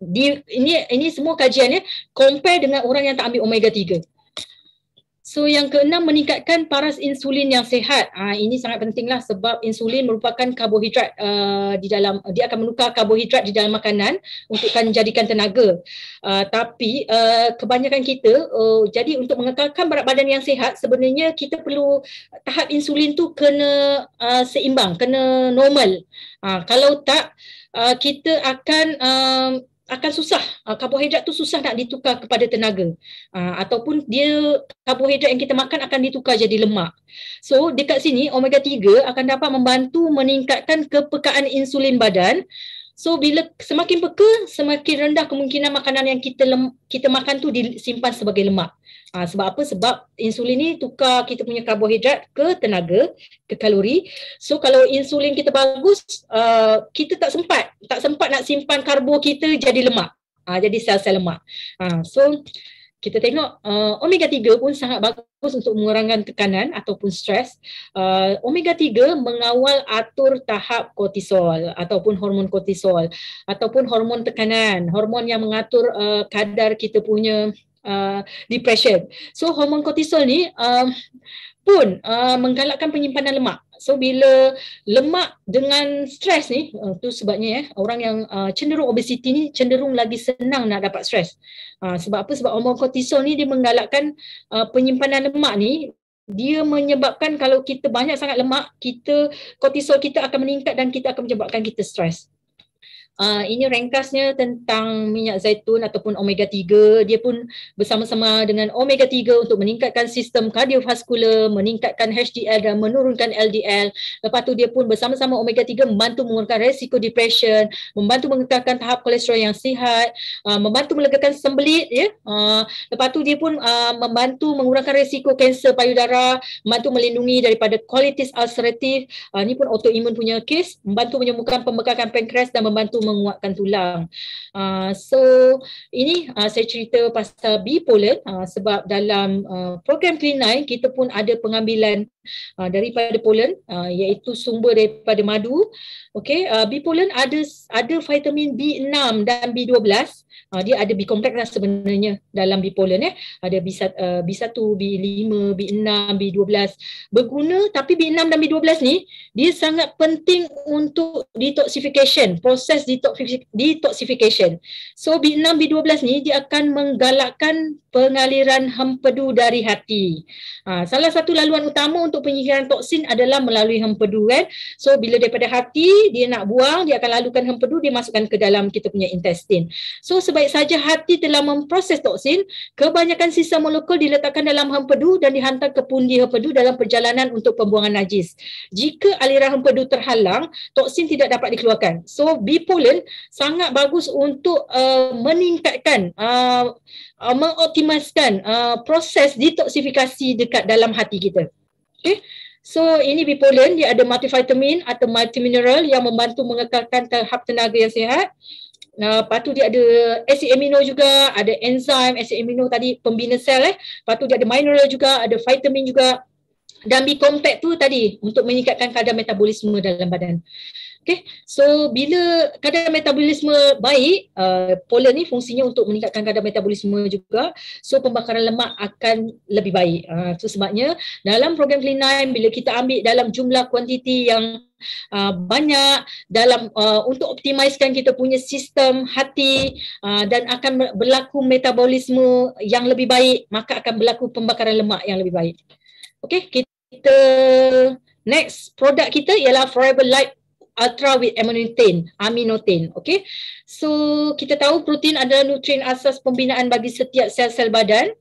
di, ini ini semua kajian ya compare dengan orang yang tak ambil omega 3 So yang keenam meningkatkan paras insulin yang sehat. ha, ini sangat pentinglah sebab insulin merupakan karbohidrat uh, di dalam dia akan menukar karbohidrat di dalam makanan untuk kan jadikan tenaga. Uh, tapi uh, kebanyakan kita uh, jadi untuk mengekalkan berat badan yang sehat sebenarnya kita perlu tahap insulin tu kena uh, seimbang, kena normal. Uh, kalau tak uh, kita akan uh, akan susah uh, ah, karbohidrat tu susah nak ditukar kepada tenaga uh, ataupun dia karbohidrat yang kita makan akan ditukar jadi lemak so dekat sini omega 3 akan dapat membantu meningkatkan kepekaan insulin badan So bila semakin peka, semakin rendah kemungkinan makanan yang kita lem, kita makan tu disimpan sebagai lemak. Ha, sebab apa? Sebab insulin ni tukar kita punya karbohidrat ke tenaga, ke kalori. So kalau insulin kita bagus, uh, kita tak sempat. Tak sempat nak simpan karbo kita jadi lemak. Ha, jadi sel-sel lemak. Ha, so kita tengok uh, omega 3 pun sangat bagus untuk mengurangkan tekanan ataupun stres. Uh, omega 3 mengawal atur tahap kortisol ataupun hormon kortisol ataupun hormon tekanan, hormon yang mengatur uh, kadar kita punya uh, depression. So hormon kortisol ni uh, pun uh, menggalakkan penyimpanan lemak. So bila lemak dengan stres ni, uh, tu sebabnya eh, orang yang uh, cenderung obesiti ni cenderung lagi senang nak dapat stres. Uh, sebab apa? Sebab hormon kortisol ni dia menggalakkan uh, penyimpanan lemak ni dia menyebabkan kalau kita banyak sangat lemak, kita kortisol kita akan meningkat dan kita akan menyebabkan kita stres. Ah, ini ringkasnya tentang minyak zaitun ataupun omega 3 dia pun bersama-sama dengan omega 3 untuk meningkatkan sistem kardiovaskular meningkatkan HDL dan menurunkan LDL lepas tu dia pun bersama-sama omega 3 membantu mengurangkan resiko depression membantu mengekalkan tahap kolesterol yang sihat uh, membantu melegakan sembelit ya yeah? uh, lepas tu dia pun uh, membantu mengurangkan resiko kanser payudara membantu melindungi daripada kolitis ulcerative uh, ni pun autoimun punya kes membantu menyembuhkan pembekakan pankreas dan membantu menguatkan tulang. Uh, so ini uh, saya cerita pasal bipolar uh, sebab dalam uh, program klinai kita pun ada pengambilan uh, daripada polen uh, iaitu sumber daripada madu. Okey, uh, bipolar ada ada vitamin B6 dan B12 uh, dia ada B complex lah sebenarnya dalam bipolar eh ada B1 uh, B1 B5 B6 B12 berguna tapi B6 dan B12 ni dia sangat penting untuk detoxification proses detoxification so B6 B12 ni dia akan menggalakkan pengaliran hempedu dari hati. Ha, salah satu laluan utama untuk penyihiran toksin adalah melalui hempedu kan. So bila daripada hati dia nak buang, dia akan lalukan hempedu dia masukkan ke dalam kita punya intestin. So sebaik saja hati telah memproses toksin, kebanyakan sisa molekul diletakkan dalam hempedu dan dihantar ke pundi hempedu dalam perjalanan untuk pembuangan najis. Jika aliran hempedu terhalang, toksin tidak dapat dikeluarkan. So bipolen sangat bagus untuk uh, meningkatkan uh, uh, mengoptimaskan uh, proses detoksifikasi dekat dalam hati kita. Okay. So ini bipolen dia ada multivitamin atau multimineral yang membantu mengekalkan tahap tenaga yang sihat. Nah, uh, lepas dia ada acid amino juga, ada enzim acid amino tadi pembina sel eh. Lepas dia ada mineral juga, ada vitamin juga. Dan B-compact tu tadi untuk meningkatkan kadar metabolisme dalam badan. Okay, so bila kadar metabolisme baik, uh, pola ni fungsinya untuk meningkatkan kadar metabolisme juga. So pembakaran lemak akan lebih baik. Itu uh, so sebabnya dalam program Clean 9, bila kita ambil dalam jumlah kuantiti yang uh, banyak dalam uh, untuk optimiskan kita punya sistem hati uh, dan akan berlaku metabolisme yang lebih baik, maka akan berlaku pembakaran lemak yang lebih baik. Okay, kita next produk kita ialah Forever Light ultra with aminotin, aminotin, okay? So kita tahu protein adalah nutrien asas pembinaan bagi setiap sel-sel badan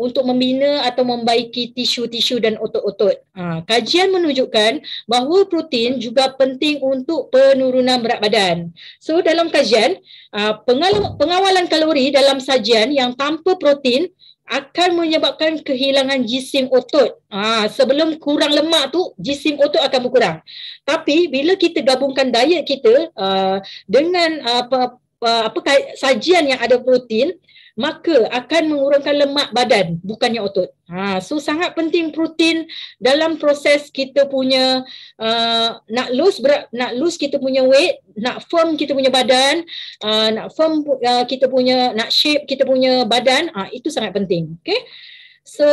untuk membina atau membaiki tisu-tisu dan otot-otot. Ha, kajian menunjukkan bahawa protein juga penting untuk penurunan berat badan. So dalam kajian, ha, pengawalan kalori dalam sajian yang tanpa protein akan menyebabkan kehilangan jisim otot. Ha, sebelum kurang lemak tu, jisim otot akan berkurang. Tapi bila kita gabungkan diet kita uh, dengan uh, apa, apa, apa sajian yang ada protein, maka akan mengurangkan lemak badan bukannya otot. Ha so sangat penting protein dalam proses kita punya uh, nak lose berat, nak lose kita punya weight, nak firm kita punya badan, uh, nak firm uh, kita punya nak shape kita punya badan, uh, itu sangat penting. Okay So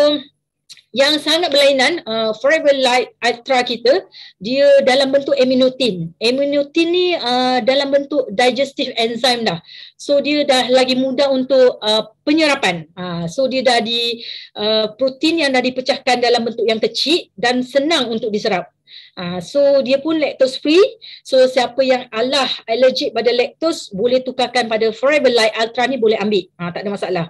yang sangat berlainan uh, forever light ultra kita dia dalam bentuk aminotin aminotin ni uh, dalam bentuk digestive enzyme dah so dia dah lagi mudah untuk uh, penyerapan uh, so dia dah di uh, protein yang dah dipecahkan dalam bentuk yang kecil dan senang untuk diserap Uh, so dia pun lactose free So siapa yang alah allergic pada lactose Boleh tukarkan pada Forever Light Ultra ni boleh ambil uh, Tak ada masalah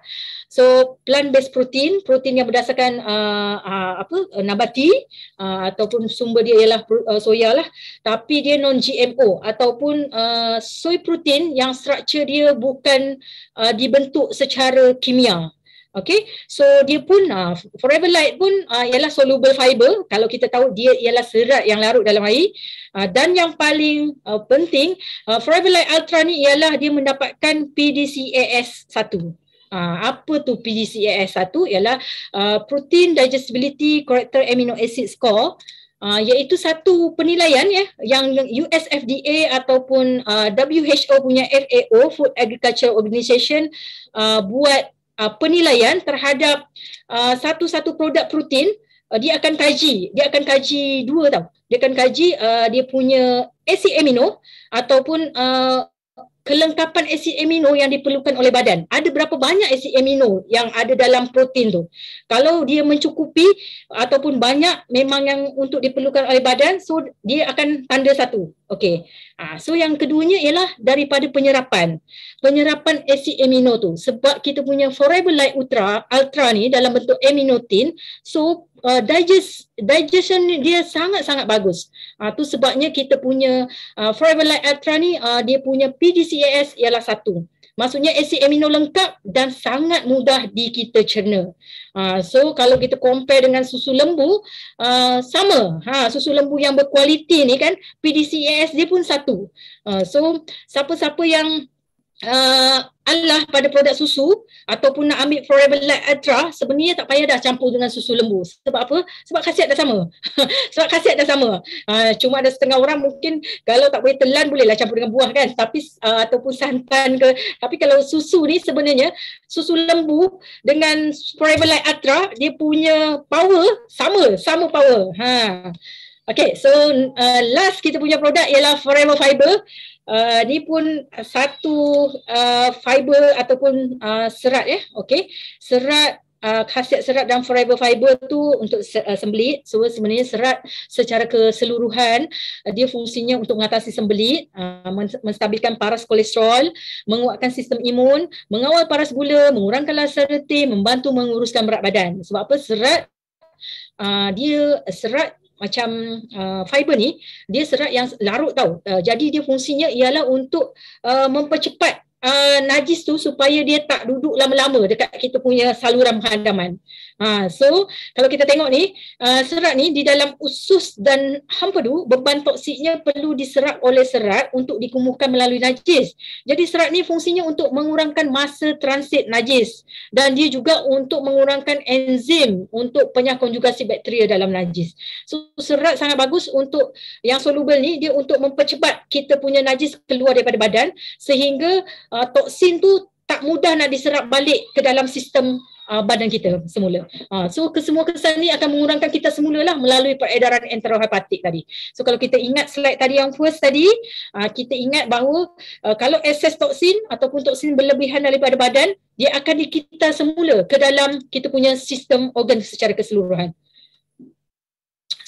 So plant based protein, protein yang berdasarkan uh, uh, apa uh, nabati uh, ataupun sumber dia ialah uh, soya lah. Tapi dia non GMO ataupun uh, soy protein yang struktur dia bukan uh, dibentuk secara kimia. Okay, so dia pun uh, forever light pun uh, ialah soluble fiber. Kalau kita tahu dia ialah serat yang larut dalam air. Uh, dan yang paling uh, penting uh, forever light ultra ni ialah dia mendapatkan PDCAS Ah, apa tu PDCAS satu ialah uh, protein digestibility character amino acid score Uh, iaitu satu penilaian ya yang USFDA ataupun uh, WHO punya FAO Food Agriculture Organization uh, buat uh, penilaian terhadap uh, satu-satu produk protein uh, dia akan kaji dia akan kaji dua tau dia akan kaji uh, dia punya acid amino ataupun uh, kelengkapan asid amino yang diperlukan oleh badan. Ada berapa banyak asid amino yang ada dalam protein tu. Kalau dia mencukupi ataupun banyak memang yang untuk diperlukan oleh badan, so dia akan tanda satu. Okey. Ha, so yang keduanya ialah daripada penyerapan. Penyerapan asid amino tu. Sebab kita punya Forever Light Ultra, Ultra ni dalam bentuk aminotin, so Uh, digest digestion dia sangat-sangat bagus. Uh, sebabnya kita punya uh, ah, Forever Light Ultra ni uh, dia punya PGCAS ialah satu. Maksudnya asid amino lengkap dan sangat mudah di kita cerna. Ha, so kalau kita compare dengan susu lembu, uh, sama. Ha, susu lembu yang berkualiti ni kan, PDCAS dia pun satu. Uh, so siapa-siapa yang uh, ah, Allah pada produk susu ataupun nak ambil Forever Light Ultra sebenarnya tak payah dah campur dengan susu lembu sebab apa? sebab khasiat dah sama sebab khasiat dah sama uh, cuma ada setengah orang mungkin kalau tak boleh telan bolehlah campur dengan buah kan tapi uh, ataupun santan ke tapi kalau susu ni sebenarnya susu lembu dengan Forever Light Ultra dia punya power sama sama power ha. Okay, so uh, last kita punya produk ialah Forever Fiber. Uh, ni pun satu uh, fiber ataupun uh, serat ya. Okay, serat uh, khasiat serat dan forever fiber tu untuk uh, sembelit. So sebenarnya serat secara keseluruhan uh, dia fungsinya untuk mengatasi sembelit, uh, men- menstabilkan paras kolesterol, menguatkan sistem imun, mengawal paras gula, mengurangkan rasa letih, membantu menguruskan berat badan. Sebab apa serat? Uh, dia serat macam uh, fiber ni dia serat yang larut tau uh, jadi dia fungsinya ialah untuk uh, mempercepat uh, najis tu supaya dia tak duduk lama-lama dekat kita punya saluran penghadaman Ha, so kalau kita tengok ni uh, serat ni di dalam usus dan hampedu beban toksiknya perlu diserap oleh serat untuk dikumpulkan melalui najis. Jadi serat ni fungsinya untuk mengurangkan masa transit najis dan dia juga untuk mengurangkan enzim untuk penyah konjugasi bakteria dalam najis. So serat sangat bagus untuk yang soluble ni dia untuk mempercepat kita punya najis keluar daripada badan sehingga uh, toksin tu tak mudah nak diserap balik ke dalam sistem uh, badan kita semula. Uh, so kesemua kesan ni akan mengurangkan kita semula lah melalui peredaran enterohepatik tadi. So kalau kita ingat slide tadi yang first tadi, uh, kita ingat bahawa uh, kalau excess toksin ataupun toksin berlebihan daripada badan, dia akan dikita semula ke dalam kita punya sistem organ secara keseluruhan.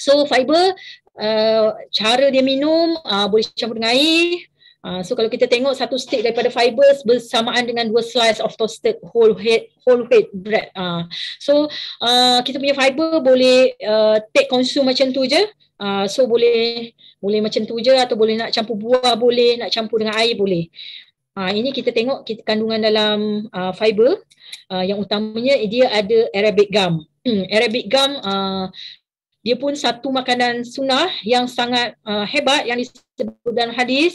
So fiber, uh, cara dia minum, uh, boleh campur dengan air, Ah, so kalau kita tengok satu stick daripada fibers bersamaan dengan dua slice of toasted whole wheat whole wheat bread uh, so uh, kita punya fiber boleh uh, take consume macam tu je uh, so boleh boleh macam tu je atau boleh nak campur buah boleh nak campur dengan air boleh uh, ini kita tengok kita, kandungan dalam uh, fiber uh, yang utamanya dia ada arabic gum hmm, arabic gum uh, dia pun satu makanan sunnah yang sangat uh, hebat yang dis- dan hadis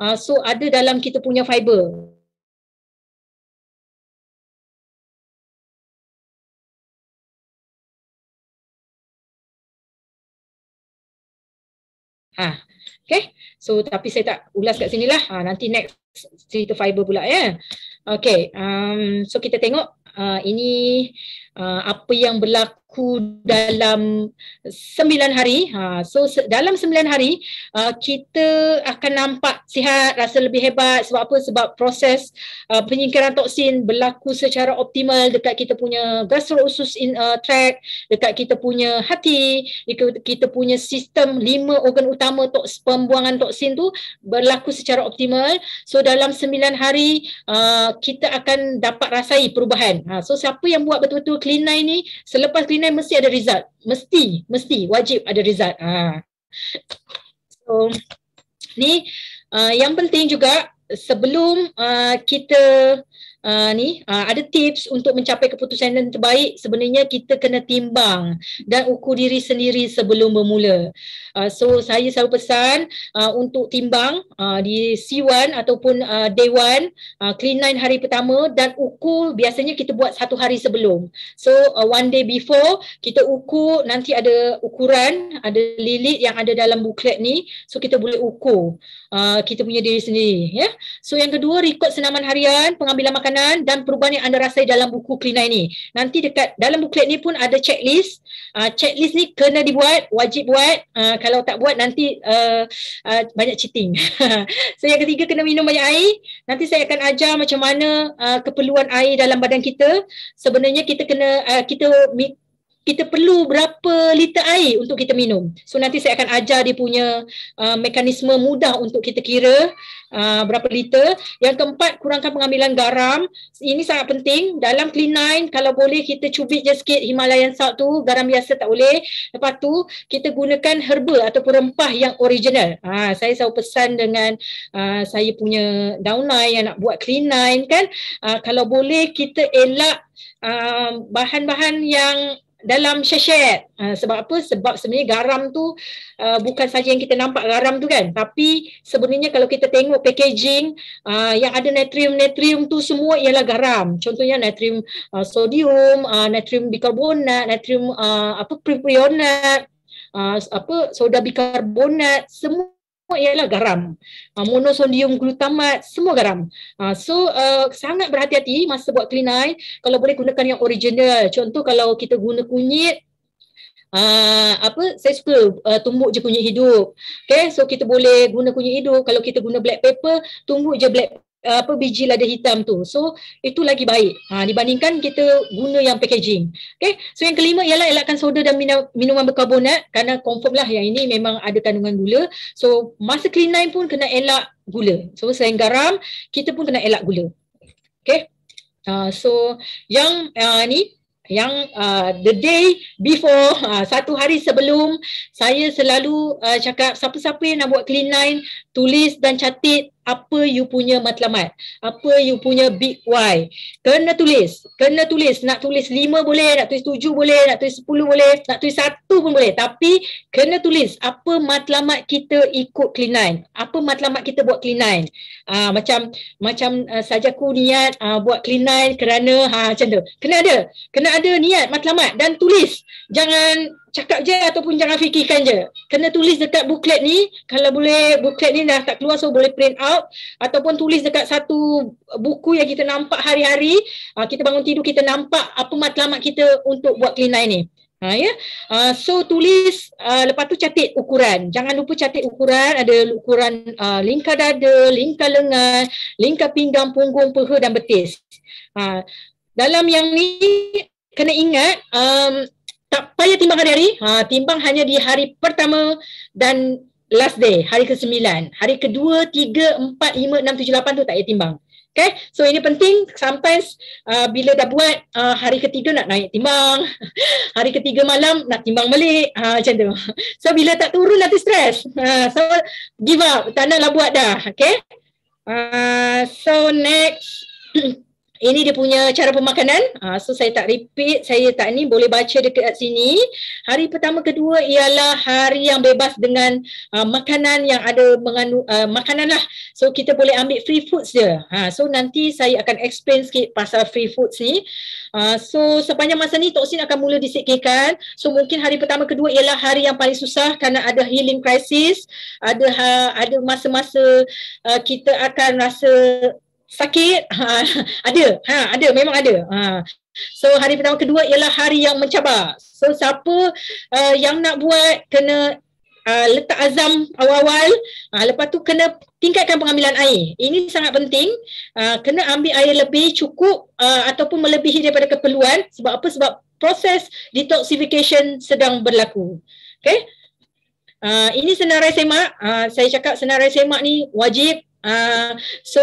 uh, so ada dalam kita punya fiber ha okey so tapi saya tak ulas kat sinilah ha nanti next cerita fiber pula ya okey um so kita tengok uh, ini uh, apa yang berlaku berlaku dalam sembilan hari. Ha, so se- dalam sembilan hari uh, kita akan nampak sihat, rasa lebih hebat. Sebab apa? Sebab proses uh, penyingkiran toksin berlaku secara optimal dekat kita punya gastro usus in uh, track, dekat kita punya hati, dekat kita punya sistem lima organ utama tok pembuangan toksin tu berlaku secara optimal. So dalam sembilan hari uh, kita akan dapat rasai perubahan. Ha, so siapa yang buat betul-betul clean line ni selepas clean Brunei mesti ada result. Mesti, mesti, wajib ada result. Ha. So, ni uh, yang penting juga sebelum uh, kita uh, uh, ni uh, ada tips untuk mencapai keputusan yang terbaik sebenarnya kita kena timbang dan ukur diri sendiri sebelum bermula uh, so saya selalu pesan uh, untuk timbang uh, di C1 ataupun uh, day One uh, clean nine hari pertama dan ukur biasanya kita buat satu hari sebelum so uh, one day before kita ukur nanti ada ukuran ada lilit yang ada dalam buklet ni so kita boleh ukur uh, kita punya diri sendiri ya yeah? so yang kedua rekod senaman harian pengambilan makanan makanan dan perubahan yang anda rasai dalam buku Klinai ini. Nanti dekat dalam buklet ni pun ada checklist. Uh, checklist ni kena dibuat, wajib buat. Uh, kalau tak buat nanti uh, uh, banyak cheating. so yang ketiga kena minum banyak air. Nanti saya akan ajar macam mana uh, keperluan air dalam badan kita. Sebenarnya kita kena uh, kita kita perlu berapa liter air untuk kita minum. So nanti saya akan ajar dia punya uh, mekanisme mudah untuk kita kira uh, berapa liter. Yang keempat, kurangkan pengambilan garam. Ini sangat penting. Dalam clean nine, kalau boleh kita cubit je sikit Himalayan salt tu, garam biasa tak boleh. Lepas tu, kita gunakan herba ataupun rempah yang original. Ha, saya selalu pesan dengan uh, saya punya downline yang nak buat clean nine kan. Uh, kalau boleh kita elak Uh, bahan-bahan yang dalam syeset uh, ah, sebab apa sebab sebenarnya garam tu uh, bukan saja yang kita nampak garam tu kan tapi sebenarnya kalau kita tengok packaging uh, yang ada natrium natrium tu semua ialah garam contohnya natrium uh, sodium uh, natrium bikarbonat natrium uh, apa propionat uh, apa soda bikarbonat semua ialah garam. Uh, monosodium glutamat, semua garam. Uh, so uh, sangat berhati-hati masa buat klinai kalau boleh gunakan yang original. Contoh kalau kita guna kunyit Uh, apa saya suka uh, tumbuk je kunyit hidup okay so kita boleh guna kunyit hidup kalau kita guna black pepper tumbuk je black apa biji lada hitam tu. So itu lagi baik ha, dibandingkan kita guna yang packaging. Okay. So yang kelima ialah elakkan soda dan minum, minuman berkarbonat kerana confirmlah yang ini memang ada kandungan gula. So masa clean line pun kena elak gula. So selain garam kita pun kena elak gula. Okay. Uh, so yang uh, ni yang uh, the day before uh, satu hari sebelum saya selalu uh, cakap siapa-siapa yang nak buat clean line tulis dan catit apa you punya matlamat apa you punya big why kena tulis kena tulis nak tulis lima boleh nak tulis tujuh boleh nak tulis sepuluh boleh nak tulis satu pun boleh tapi kena tulis apa matlamat kita ikut clean 9 apa matlamat kita buat clean 9 aa, ah, macam macam uh, ah, sajaku niat uh, buat clean 9 kerana ha macam tu kena ada kena ada niat matlamat dan tulis jangan cakap je ataupun jangan fikirkan je. Kena tulis dekat buklet ni, kalau boleh buklet ni dah tak keluar so boleh print out ataupun tulis dekat satu buku yang kita nampak hari-hari, uh, kita bangun tidur kita nampak apa matlamat kita untuk buat cleanai ni. Ha, ya? Uh, so tulis, uh, lepas tu catit ukuran. Jangan lupa catit ukuran, ada ukuran uh, lingkar dada, lingkar lengan, lingkar pinggang, punggung, peha dan betis. Ha, dalam yang ni, kena ingat, um, tak payah timbang hari-hari. Ha, timbang hanya di hari pertama dan last day, hari ke-9. Hari ke-2, 3, 4, 5, 6, 7, 8 tu tak payah timbang. Okay, so ini penting sampai uh, bila dah buat uh, hari ketiga nak naik timbang, hari ketiga malam nak timbang balik, uh, macam tu. So bila tak turun nanti stres. Uh, ha, so give up, tak nak lah buat dah. Okay, uh, so next. ini dia punya cara pemakanan. Ha, so saya tak repeat, saya tak ni boleh baca dekat sini. Hari pertama kedua ialah hari yang bebas dengan uh, makanan yang ada mengandung uh, ah, makanan lah. So kita boleh ambil free foods dia. Ha, so nanti saya akan explain sikit pasal free foods ni. Uh, so sepanjang masa ni toksin akan mula disikirkan. So mungkin hari pertama kedua ialah hari yang paling susah kerana ada healing crisis. Ada ha, masa-masa uh, kita akan rasa sakit ha, ada ha ada memang ada ha so hari pertama kedua ialah hari yang mencabar so siapa uh, yang nak buat kena Uh, letak azam awal-awal uh, lepas tu kena tingkatkan pengambilan air ini sangat penting uh, kena ambil air lebih cukup uh, ataupun melebihi daripada keperluan sebab apa sebab proses detoxification sedang berlaku okey uh, ini senarai semak uh, saya cakap senarai semak ni wajib Ah, so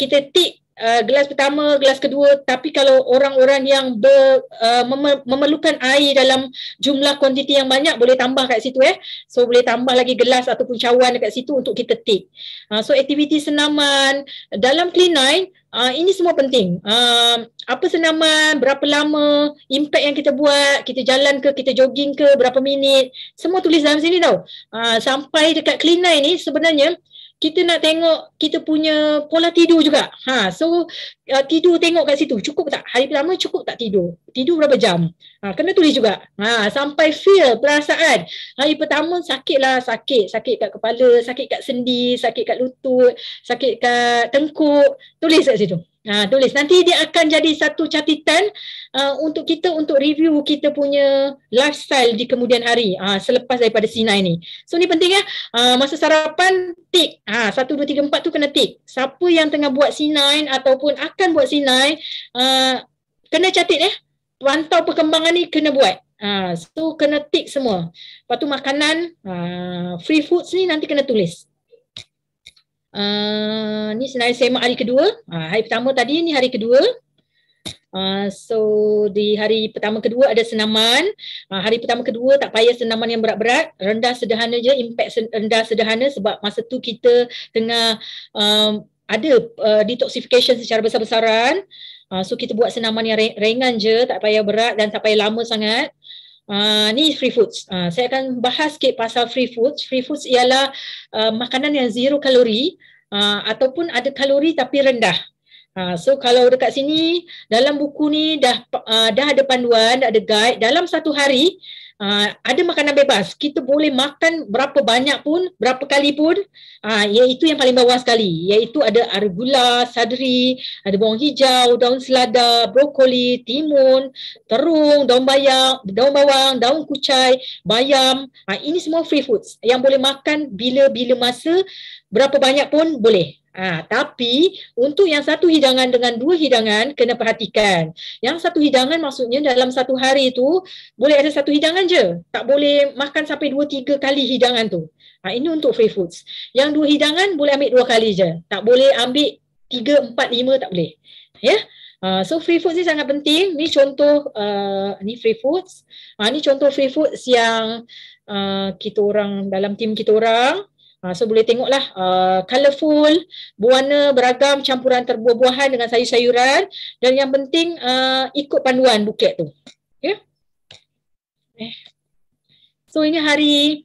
kita tick uh, gelas pertama, gelas kedua tapi kalau orang-orang yang ber, uh, ah, memerlukan air dalam jumlah kuantiti yang banyak boleh tambah kat situ eh. So boleh tambah lagi gelas ataupun cawan dekat situ untuk kita tick. Uh, so aktiviti senaman dalam clean nine Uh, ini semua penting. Uh, apa senaman, berapa lama, impact yang kita buat, kita jalan ke, kita jogging ke, berapa minit, semua tulis dalam sini tau. Uh, sampai dekat cleaner ni sebenarnya uh, kita nak tengok kita punya pola tidur juga. Ha, so uh, tidur tengok kat situ cukup tak? Hari pertama cukup tak tidur? Tidur berapa jam? Ha, kena tulis juga. Ha, sampai feel perasaan. Hari pertama sakitlah, sakit, sakit kat kepala, sakit kat sendi, sakit kat lutut, sakit kat tengkuk. Tulis kat situ. Ha, tulis nanti dia akan jadi satu catatan uh, untuk kita untuk review kita punya lifestyle di kemudian hari uh, selepas daripada sinai ni. So ni penting ya uh, masa sarapan tik. Ha, satu, dua, tiga, empat tu kena tik. Siapa yang tengah buat sinai ataupun akan buat sinai uh, kena catat eh. Ya? Pantau perkembangan ni kena buat. Ha, so kena tik semua. Lepas tu makanan uh, free foods ni nanti kena tulis. Uh, ni sebenarnya semak hari kedua. Uh, hari pertama tadi ni hari kedua. Uh, so di hari pertama kedua ada senaman. Uh, hari pertama kedua tak payah senaman yang berat-berat, rendah sederhana je, impact sen- rendah sederhana sebab masa tu kita tengah um, ada uh, detoxification secara besar-besaran. Uh, so kita buat senaman yang ringan je, tak payah berat dan tak payah lama sangat. Uh, ni free foods. Uh, saya akan bahas sikit pasal free foods. Free foods ialah uh, makanan yang zero kalori uh, ataupun ada kalori tapi rendah. Uh, so kalau dekat sini dalam buku ni dah uh, dah ada panduan, dah ada guide dalam satu hari Uh, ada makanan bebas. Kita boleh makan berapa banyak pun, berapa kali pun. Uh, ah, iaitu ya, yang paling bawah sekali. Iaitu ada argula, sadri, ada bawang hijau, daun selada, brokoli, timun, terung, daun bayam, daun bawang, daun kucai, bayam. Uh, ini semua free foods yang boleh makan bila-bila masa, berapa banyak pun boleh. Ha, tapi untuk yang satu hidangan dengan dua hidangan kena perhatikan. Yang satu hidangan maksudnya dalam satu hari tu boleh ada satu hidangan je. Tak boleh makan sampai dua tiga kali hidangan tu. Ha, ini untuk free foods. Yang dua hidangan boleh ambil dua kali je. Tak boleh ambil tiga, empat, lima tak boleh. Ya? Yeah? Ha, uh, so free foods ni sangat penting. Ni contoh uh, ni free foods. Ha, ni contoh free foods yang uh, kita orang dalam tim kita orang Ha, so boleh tengoklah uh, colourful, berwarna beragam campuran terbuah-buahan dengan sayur-sayuran dan yang penting uh, ikut panduan buket tu. Okay. Ya? Eh. So ini hari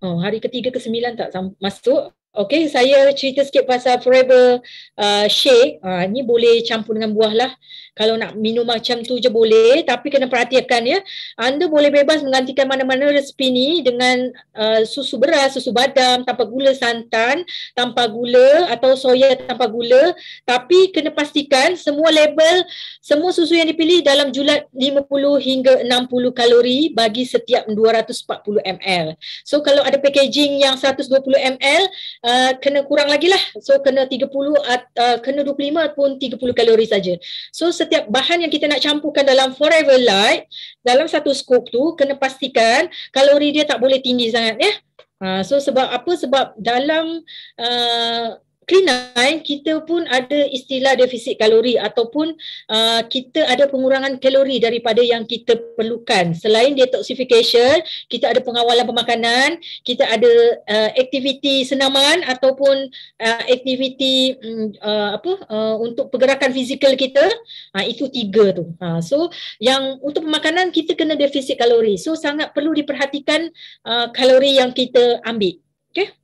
Oh, hari ketiga ke sembilan tak masuk. Okay, saya cerita sikit pasal Forever uh, Shake. Uh, ni boleh campur dengan buah lah kalau nak minum macam tu je boleh tapi kena perhatikan ya anda boleh bebas menggantikan mana-mana resipi ni dengan uh, susu beras susu badam tanpa gula santan tanpa gula atau soya tanpa gula tapi kena pastikan semua label semua susu yang dipilih dalam julat 50 hingga 60 kalori bagi setiap 240 ml so kalau ada packaging yang 120 ml uh, kena kurang lagi lah so kena 30 uh, kena 25 pun 30 kalori saja so setiap bahan yang kita nak campurkan dalam forever light dalam satu scoop tu kena pastikan kalori dia tak boleh tinggi sangat ya. Uh, so sebab apa sebab dalam uh, kelinai kita pun ada istilah defisit kalori ataupun uh, kita ada pengurangan kalori daripada yang kita perlukan selain detoxification kita ada pengawalan pemakanan kita ada uh, aktiviti senaman ataupun uh, aktiviti um, uh, apa uh, untuk pergerakan fizikal kita uh, itu tiga tu uh, so yang untuk pemakanan kita kena defisit kalori so sangat perlu diperhatikan uh, kalori yang kita ambil okey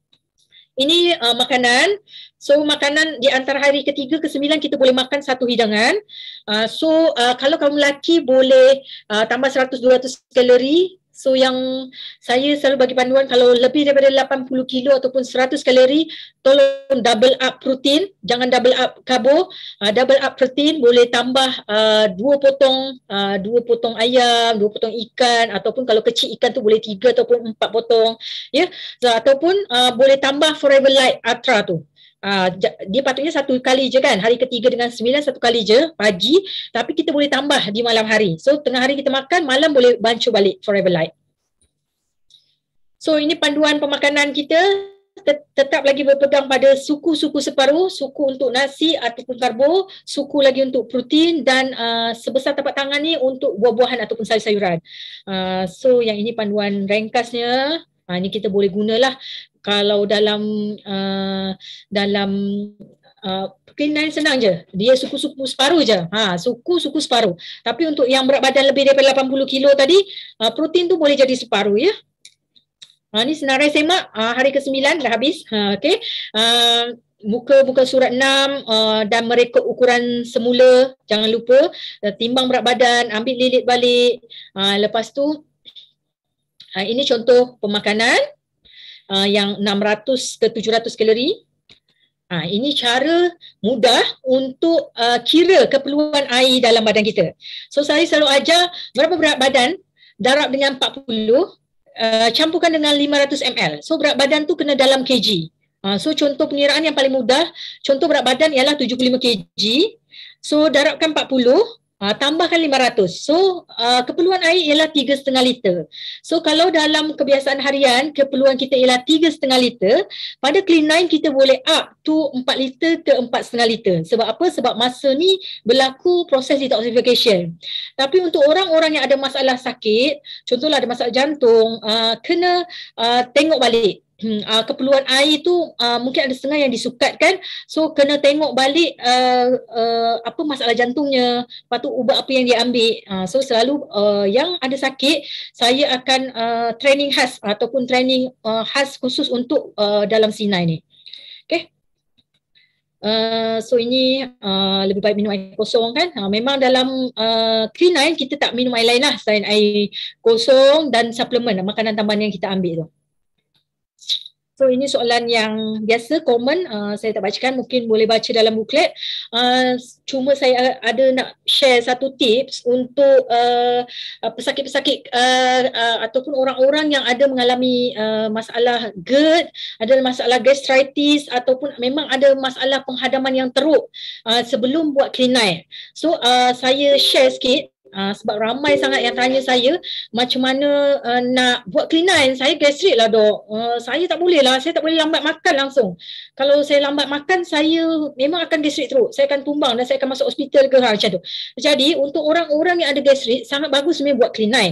ini uh, makanan uh, So makanan di antara hari ketiga ke sembilan kita boleh makan satu hidangan. Uh, so uh, kalau kamu lelaki boleh uh, tambah 100-200 kalori. So yang saya selalu bagi panduan kalau lebih daripada 80 kilo ataupun 100 kalori tolong double up protein, jangan double up karbo, uh, double up protein boleh tambah uh, dua potong uh, dua potong ayam, dua potong ikan ataupun kalau kecil ikan tu boleh tiga ataupun empat potong ya. Yeah? So, ataupun uh, boleh tambah forever light atra tu. Uh, dia patutnya satu kali je kan Hari ketiga dengan sembilan satu kali je Pagi Tapi kita boleh tambah di malam hari So tengah hari kita makan Malam boleh bancuh balik forever light So ini panduan pemakanan kita tetap lagi berpegang pada suku-suku separuh, suku untuk nasi ataupun karbo, suku lagi untuk protein dan uh, sebesar tapak tangan ni untuk buah-buahan ataupun sayur-sayuran. Uh, so yang ini panduan ringkasnya, uh, ini kita boleh gunalah kalau dalam uh, dalam uh, kenal senang je dia suku-suku separuh je ha suku-suku separuh tapi untuk yang berat badan lebih daripada 80 kilo tadi uh, protein tu boleh jadi separuh ya ha ni senarai semak uh, hari ke-9 dah habis ha okey uh, muka buka surat 6 uh, dan merekod ukuran semula jangan lupa uh, timbang berat badan ambil lilit balik uh, lepas tu uh, ini contoh pemakanan uh, yang 600 ke 700 kalori. Ha, ini cara mudah untuk uh, kira keperluan air dalam badan kita. So saya selalu ajar berapa berat badan darab dengan 40 uh, campurkan dengan 500 ml. So berat badan tu kena dalam kg. Ha, so contoh peniraan yang paling mudah, contoh berat badan ialah 75 kg. So darabkan Uh, tambahkan 500. So uh, keperluan air ialah 3.5 liter. So kalau dalam kebiasaan harian keperluan kita ialah 3.5 liter, pada clean line kita boleh up to 4 liter ke 4.5 liter. Sebab apa? Sebab masa ni berlaku proses detoxification. Tapi untuk orang-orang yang ada masalah sakit, contohlah ada masalah jantung, uh, kena uh, tengok balik uh, keperluan air tu uh, mungkin ada setengah yang kan, so kena tengok balik uh, uh, apa masalah jantungnya lepas tu ubat apa yang dia ambil uh, so selalu uh, yang ada sakit saya akan uh, training khas ataupun training uh, khas khusus untuk uh, dalam sinai ni okay Uh, so ini uh, lebih baik minum air kosong kan uh, Memang dalam uh, klinik kita tak minum air lain lah Selain air kosong dan suplemen Makanan tambahan yang kita ambil tu uh, So ini soalan yang biasa, common. Uh, saya tak bacakan, mungkin boleh baca dalam buklet. Uh, ah, cuma saya ada nak share satu tips untuk uh, pesakit-pesakit uh, uh, ataupun orang-orang yang ada mengalami uh, masalah GERD, ada masalah gastritis ataupun memang ada masalah penghadaman yang teruk uh, sebelum buat klinai. So uh, saya share sikit uh, sebab ramai sangat yang tanya saya macam mana uh, nak buat kelinan saya gastrik lah dok uh, saya tak boleh lah saya tak boleh lambat makan langsung kalau saya lambat makan saya memang akan gastrik teruk saya akan tumbang dan saya akan masuk hospital ke ha, macam tu jadi untuk orang-orang yang ada gastrik sangat bagus sebenarnya buat kelinan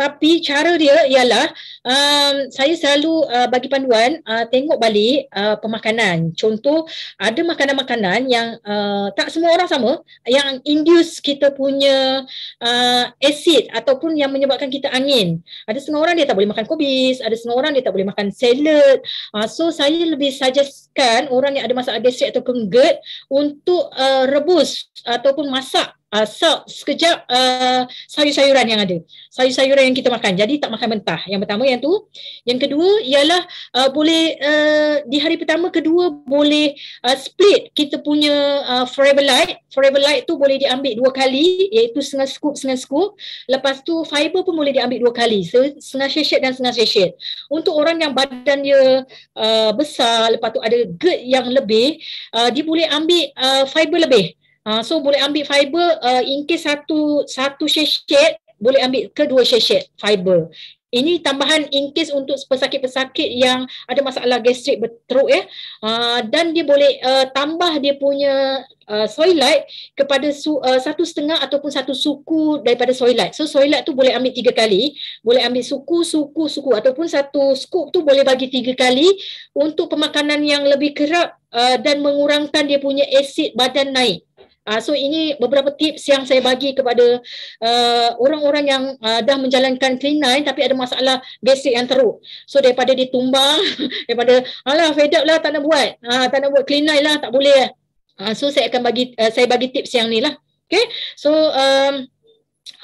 tapi cara dia ialah um, saya selalu uh, bagi panduan uh, tengok balik uh, pemakanan contoh ada makanan-makanan yang uh, tak semua orang sama yang induce kita punya uh, acid ataupun yang menyebabkan kita angin. Ada setengah orang dia tak boleh makan kubis ada setengah orang dia tak boleh makan salad. Uh, so saya lebih suggestkan orang yang ada masalah gastrik ataupun GERD untuk uh, rebus ataupun masak uh, ah, salt sekejap uh, sayur-sayuran yang ada. Sayur-sayuran yang kita makan. Jadi tak makan mentah. Yang pertama yang tu. Yang kedua ialah uh, boleh uh, di hari pertama kedua boleh uh, split kita punya uh, forever light. Forever light tu boleh diambil dua kali iaitu setengah scoop setengah scoop. Lepas tu fiber pun boleh diambil dua kali. So, setengah sachet dan setengah sachet. Untuk orang yang badan dia uh, besar lepas tu ada GERD yang lebih uh, dia boleh ambil uh, fiber lebih. Uh, so boleh ambil fiber uh, in case satu satu sachet boleh ambil kedua sachet fiber. Ini tambahan in case untuk pesakit-pesakit yang ada masalah gastrik berteruk ya. Uh, dan dia boleh uh, tambah dia punya uh, soy kepada su, uh, satu setengah ataupun satu suku daripada soy So soy tu boleh ambil tiga kali. Boleh ambil suku, suku, suku ataupun satu scoop tu boleh bagi tiga kali untuk pemakanan yang lebih kerap uh, dan mengurangkan dia punya asid badan naik. Uh, so ini beberapa tips yang saya bagi kepada uh, orang-orang yang uh, dah menjalankan clean 9 tapi ada masalah basic yang teruk. So daripada ditumbang, daripada alah fed up lah tak nak buat. Ha, uh, tak nak buat clean 9 lah tak boleh. uh, so saya akan bagi uh, saya bagi tips yang ni lah. Okay. So um,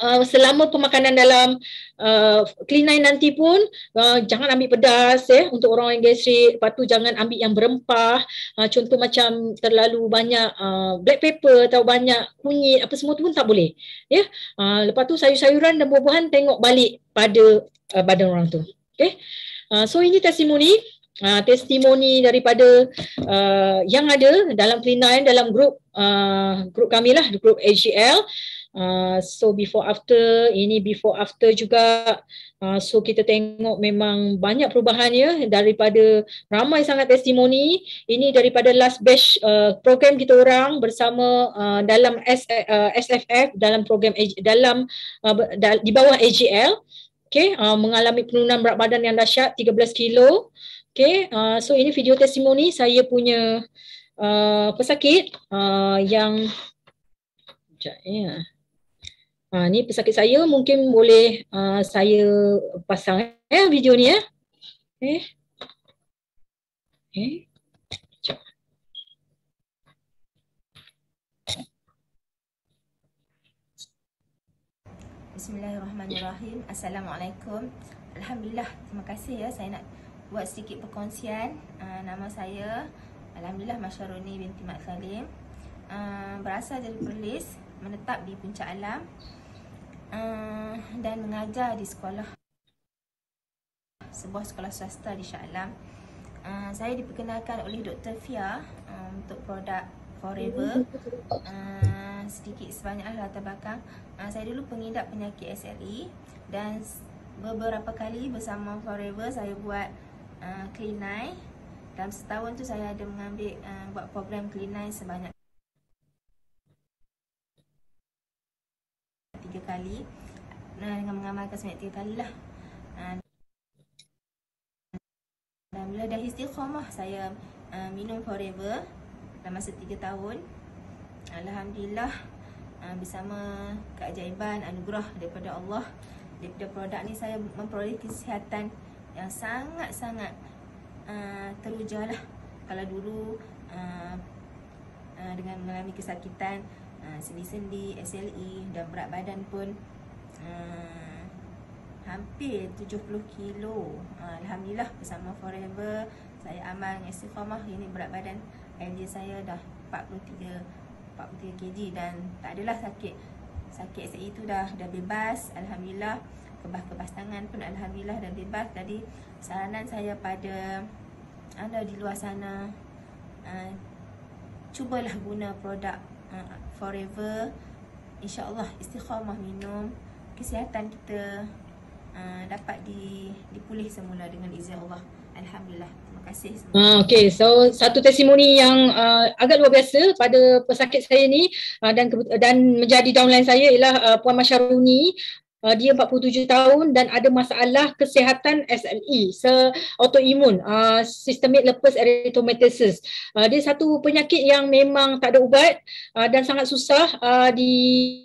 Ah, selama pemakanan dalam uh, ah, klinai nanti pun uh, jangan ambil pedas ya eh, untuk orang yang gastrik lepas tu jangan ambil yang berempah uh, contoh macam terlalu banyak uh, black pepper atau banyak kunyit apa semua tu pun tak boleh ya yeah? uh, lepas tu sayur-sayuran dan buah-buahan tengok balik pada uh, badan orang tu okay uh, so ini testimoni uh, testimoni daripada uh, yang ada dalam klinai dalam grup uh, grup kami lah grup AGL uh, Ah, so before after ini before after juga uh, so kita tengok memang banyak perubahannya daripada ramai sangat testimoni ini daripada last batch uh, program kita orang bersama uh, dalam S, uh, SFF dalam program dalam uh, da, di bawah AGL okey uh, mengalami penurunan berat badan yang dahsyat 13 kilo okey uh, so ini video testimoni saya punya uh, pesakit uh, yang Sekejap, ya. Yeah. Ha, ni pesakit saya mungkin boleh uh, saya pasang eh, video ni ya. Eh. Eh. Bismillahirrahmanirrahim. Assalamualaikum. Alhamdulillah. Terima kasih ya. Saya nak buat sedikit perkongsian. Uh, nama saya Alhamdulillah Masyaruni binti Mat Salim. Uh, berasal dari Perlis. Menetap di Puncak Alam. Eh, dan mengajar di sekolah sebuah sekolah swasta di Shah Alam. Uh, saya diperkenalkan oleh Dr. Fia um, untuk produk Forever. Uh, sedikit sebanyaklah latar belakang. Uh, saya dulu pengidap penyakit SLE dan beberapa kali bersama Forever saya buat uh, Clean Eye. Dalam setahun tu saya ada mengambil uh, buat program Clean Eye sebanyak tiga kali dengan mengamalkan sunat tiga kali lah ah, dan bila dah istiqamah saya ah, minum forever dalam masa tiga tahun Alhamdulillah ah, bersama keajaiban anugerah daripada Allah daripada produk ni saya memperoleh kesihatan yang sangat-sangat teruja lah kalau dulu dengan mengalami kesakitan Ha, sendi-sendi SLE dan berat badan pun uh, hampir 70 kilo uh, Alhamdulillah bersama Forever saya amal istiqamah ini berat badan ideal saya dah 43 43 kg dan tak adalah sakit sakit SLE itu dah dah bebas Alhamdulillah kebas-kebas tangan pun Alhamdulillah dah bebas jadi saranan saya pada anda di luar sana uh, cubalah guna produk uh, forever insyaallah istiqamah minum kesihatan kita uh, dapat di dipulih semula dengan izin Allah alhamdulillah terima kasih semua uh, okey so satu testimoni yang uh, agak luar biasa pada pesakit saya ni uh, dan dan menjadi downline saya ialah uh, puan Masharuni uh, dia 47 tahun dan ada masalah kesihatan SLE se autoimun uh, systemic lupus erythematosus. Uh, dia satu penyakit yang memang tak ada ubat uh, dan sangat susah uh, di,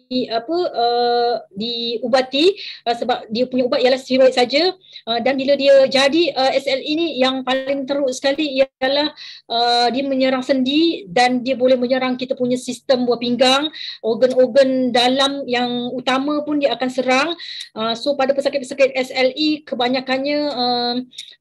di apa uh, diubati uh, sebab dia punya ubat ialah steroid saja uh, dan bila dia jadi uh, SLE ini yang paling teruk sekali ialah uh, dia menyerang sendi dan dia boleh menyerang kita punya sistem buah pinggang, organ-organ dalam yang utama pun dia akan serang sekarang. Uh, so pada pesakit-pesakit SLE kebanyakannya uh,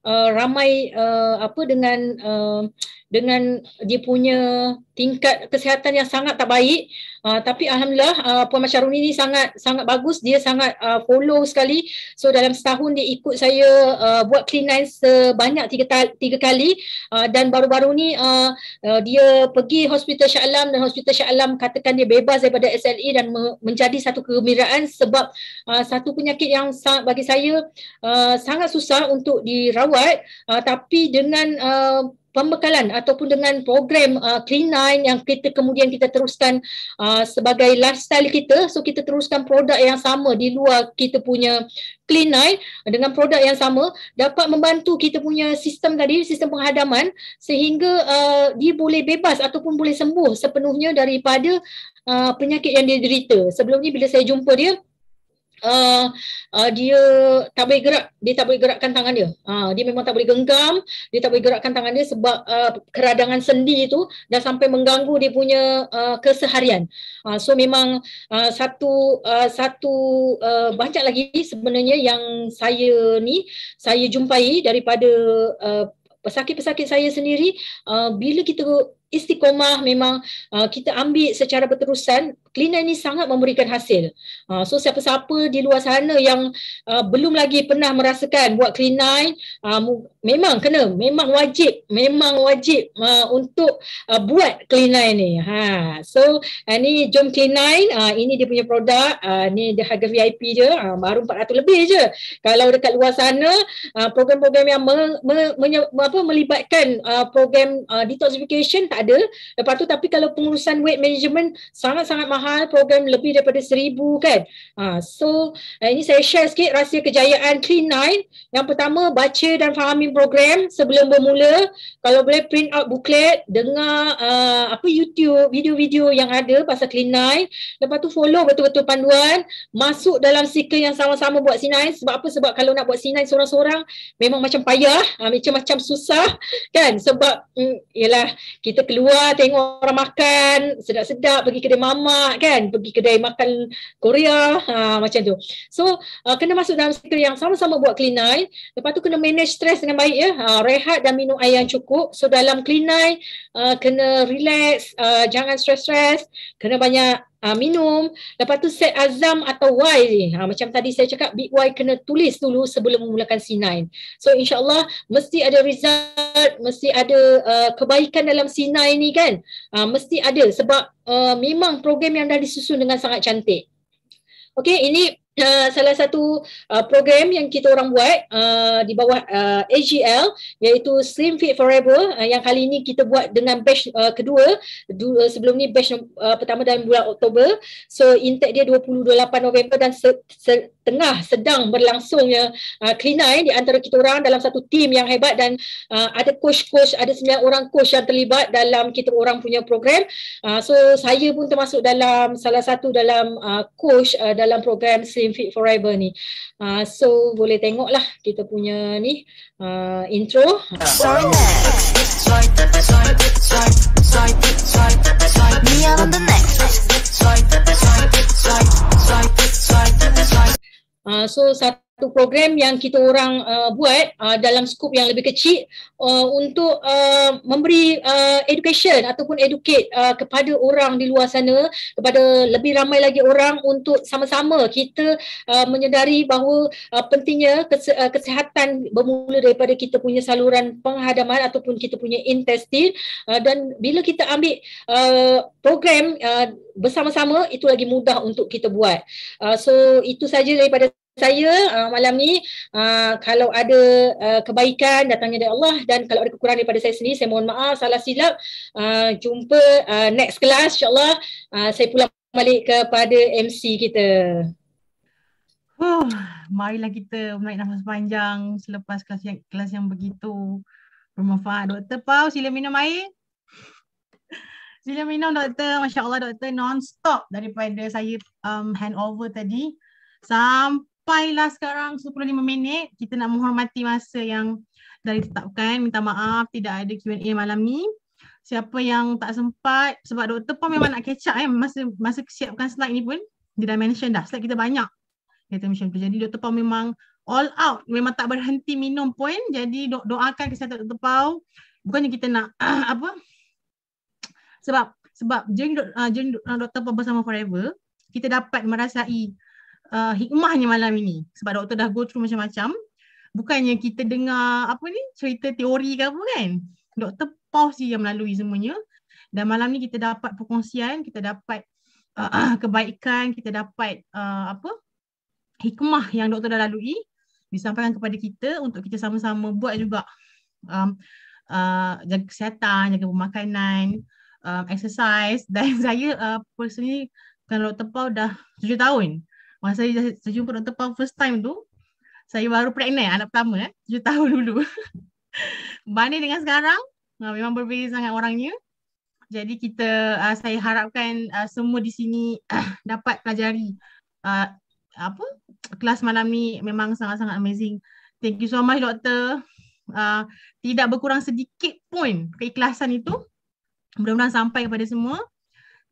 uh, ramai uh, apa dengan uh, dengan dia punya tingkat kesihatan yang sangat tak baik uh, tapi alhamdulillah uh, puan Masyaruni ini sangat sangat bagus dia sangat uh, follow sekali so dalam setahun dia ikut saya uh, buat cleanline sebanyak tiga, ta- tiga kali uh, dan baru-baru ni uh, uh, dia pergi hospital Shah dan hospital Shah katakan dia bebas daripada SLE dan me- menjadi satu kegembiraan sebab uh, satu penyakit yang sangat bagi saya uh, sangat susah untuk dirawat uh, tapi dengan uh, pembekalan ataupun dengan program uh, clean Nine yang kita kemudian kita teruskan uh, sebagai lifestyle kita so kita teruskan produk yang sama di luar kita punya clean Nine dengan produk yang sama dapat membantu kita punya sistem tadi sistem penghadaman sehingga uh, dia boleh bebas ataupun boleh sembuh sepenuhnya daripada uh, penyakit yang dia derita sebelum ni bila saya jumpa dia uh, dia tak boleh gerak dia tak boleh gerakkan tangan dia uh, dia memang tak boleh genggam dia tak boleh gerakkan tangan dia sebab uh, keradangan sendi itu dah sampai mengganggu dia punya uh, keseharian uh, so memang uh, satu uh, satu uh, banyak lagi sebenarnya yang saya ni saya jumpai daripada uh, pesakit-pesakit saya sendiri uh, bila kita istiqomah memang uh, kita ambil secara berterusan Cleaner ni sangat memberikan hasil. Ha, so siapa-siapa di luar sana yang uh, belum lagi pernah merasakan buat clean nine, uh, ah, memang kena, memang wajib, memang wajib uh, untuk uh, buat clean nine ni. Ha, so ini uh, jom clean nine, uh, ini dia punya produk, uh, ni dia harga VIP je, uh, baru 400 lebih je. Kalau dekat luar sana, uh, program-program yang me- me- menye- apa, melibatkan uh, program uh, detoxification tak ada. Lepas tu tapi kalau pengurusan weight management sangat-sangat mahal mahal program lebih daripada seribu kan ha, so eh, ini saya share sikit rahsia kejayaan Clean Nine yang pertama baca dan fahami program sebelum bermula kalau boleh print out booklet dengar uh, apa YouTube video-video yang ada pasal Clean Nine lepas tu follow betul-betul panduan masuk dalam sikl yang sama-sama buat C9 sebab apa sebab kalau nak buat C9 seorang-seorang memang macam payah ha, macam-macam susah kan sebab mm, yelah kita keluar tengok orang makan sedap-sedap pergi kedai mama tempat kan pergi kedai makan Korea ha, macam tu so uh, kena masuk dalam sektor yang sama-sama buat klinai eye lepas tu kena manage stres dengan baik ya uh, rehat dan minum air yang cukup so dalam klinai uh, kena relax uh, jangan stress-stress kena banyak uh, minum lepas tu set azam atau why ni uh, macam tadi saya cakap big why kena tulis dulu sebelum memulakan C9 so insyaallah mesti ada result mesti ada uh, kebaikan dalam C9 ni kan uh, mesti ada sebab uh, memang program yang dah disusun dengan sangat cantik Okay, ini Uh, salah satu uh, program yang kita orang buat uh, di bawah uh, AGL iaitu Slim Fit Forever uh, yang kali ini kita buat dengan batch uh, kedua du- uh, sebelum ni batch uh, pertama dalam bulan Oktober so intake dia 28 November dan se- se- tengah sedang berlangsungnya uh, klinai di antara kita orang dalam satu tim yang hebat dan uh, ada coach-coach ada sembilan orang coach yang terlibat dalam kita orang punya program uh, so saya pun termasuk dalam salah satu dalam uh, coach uh, dalam program Slim Fit Forever ni uh, so boleh tengoklah kita punya ni uh, intro Sorry. Uh, so satu program yang kita orang uh, buat uh, dalam skop yang lebih kecil uh, untuk uh, memberi uh, education ataupun educate uh, kepada orang di luar sana kepada lebih ramai lagi orang untuk sama-sama kita uh, menyedari bahawa uh, pentingnya kese- uh, kesihatan bermula daripada kita punya saluran penghadaman ataupun kita punya intestin uh, dan bila kita ambil uh, program uh, bersama-sama itu lagi mudah untuk kita buat. Uh, so itu saja daripada saya uh, malam ni uh, kalau ada uh, kebaikan datangnya dari Allah dan kalau ada kekurangan daripada saya sendiri saya mohon maaf salah silap uh, jumpa uh, next kelas insyaallah uh, saya pulang balik kepada MC kita. Huh, marilah kita naik nafas panjang selepas kelas yang kelas yang begitu bermanfaat. Doktor Pau sila minum air. Sila minum doktor. Masya-Allah doktor non-stop daripada saya um, handover tadi sampai sampailah sekarang 10.5 minit. Kita nak menghormati masa yang dari tetapkan Minta maaf tidak ada Q&A malam ni. Siapa yang tak sempat sebab doktor pun memang nak catch up eh. masa, masa siapkan slide ni pun. Dia dah mention dah. Slide kita banyak. kita mention tu. Jadi doktor pun memang all out. Memang tak berhenti minum pun. Jadi do- doakan kesihatan doktor Pau. Bukannya kita nak apa. Sebab sebab journey, uh, journey uh, Dr. bersama forever. Kita dapat merasai uh, hikmahnya malam ini sebab doktor dah go through macam-macam bukannya kita dengar apa ni cerita teori ke apa kan doktor pause yang melalui semuanya dan malam ni kita dapat perkongsian kita dapat uh, kebaikan kita dapat uh, apa hikmah yang doktor dah lalui disampaikan kepada kita untuk kita sama-sama buat juga um, uh, jaga kesihatan, jaga pemakanan, um, exercise dan saya uh, personally kalau tepau dah tujuh tahun Masa saya, saya jumpa Dr. Pau first time tu, saya baru pregnant anak pertama eh, 7 tahun dulu. Banding dengan sekarang, ah, memang berbeza sangat orangnya. Jadi kita uh, saya harapkan uh, semua di sini uh, dapat pelajari uh, apa kelas malam ni memang sangat-sangat amazing. Thank you so much doktor. Uh, tidak berkurang sedikit pun keikhlasan itu. Mudah-mudahan sampai kepada semua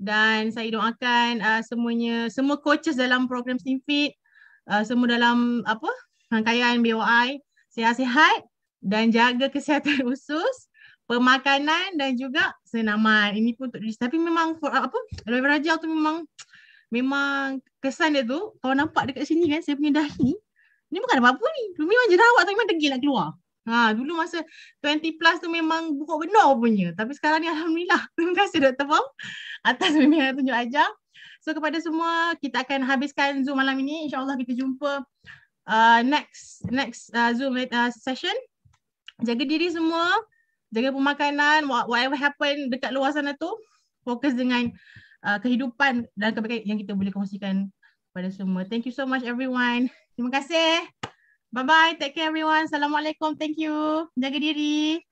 dan saya doakan uh, semuanya semua coaches dalam program Simfit uh, semua dalam apa rangkaian BOI sihat-sihat dan jaga kesihatan usus pemakanan dan juga senaman. Ini pun untuk diri. Tapi memang for, apa aloe vera tu memang memang kesan dia tu kalau nampak dekat sini kan saya punya dahi Ini bukan apa-apa ni. Memang jerawat tapi memang degil keluar. Ha, dulu masa 20 plus tu memang buruk benar punya. Tapi sekarang ni Alhamdulillah. Terima kasih Dr. Fong atas bimbingan yang tunjuk ajar. So kepada semua, kita akan habiskan Zoom malam ini. InsyaAllah kita jumpa uh, next next uh, Zoom uh, session. Jaga diri semua. Jaga pemakanan. Whatever happen dekat luar sana tu. Fokus dengan uh, kehidupan dan kebaikan yang kita boleh kongsikan kepada semua. Thank you so much everyone. Terima kasih. Bye-bye. Take care, everyone. Assalamualaikum. Thank you. Jaga diri.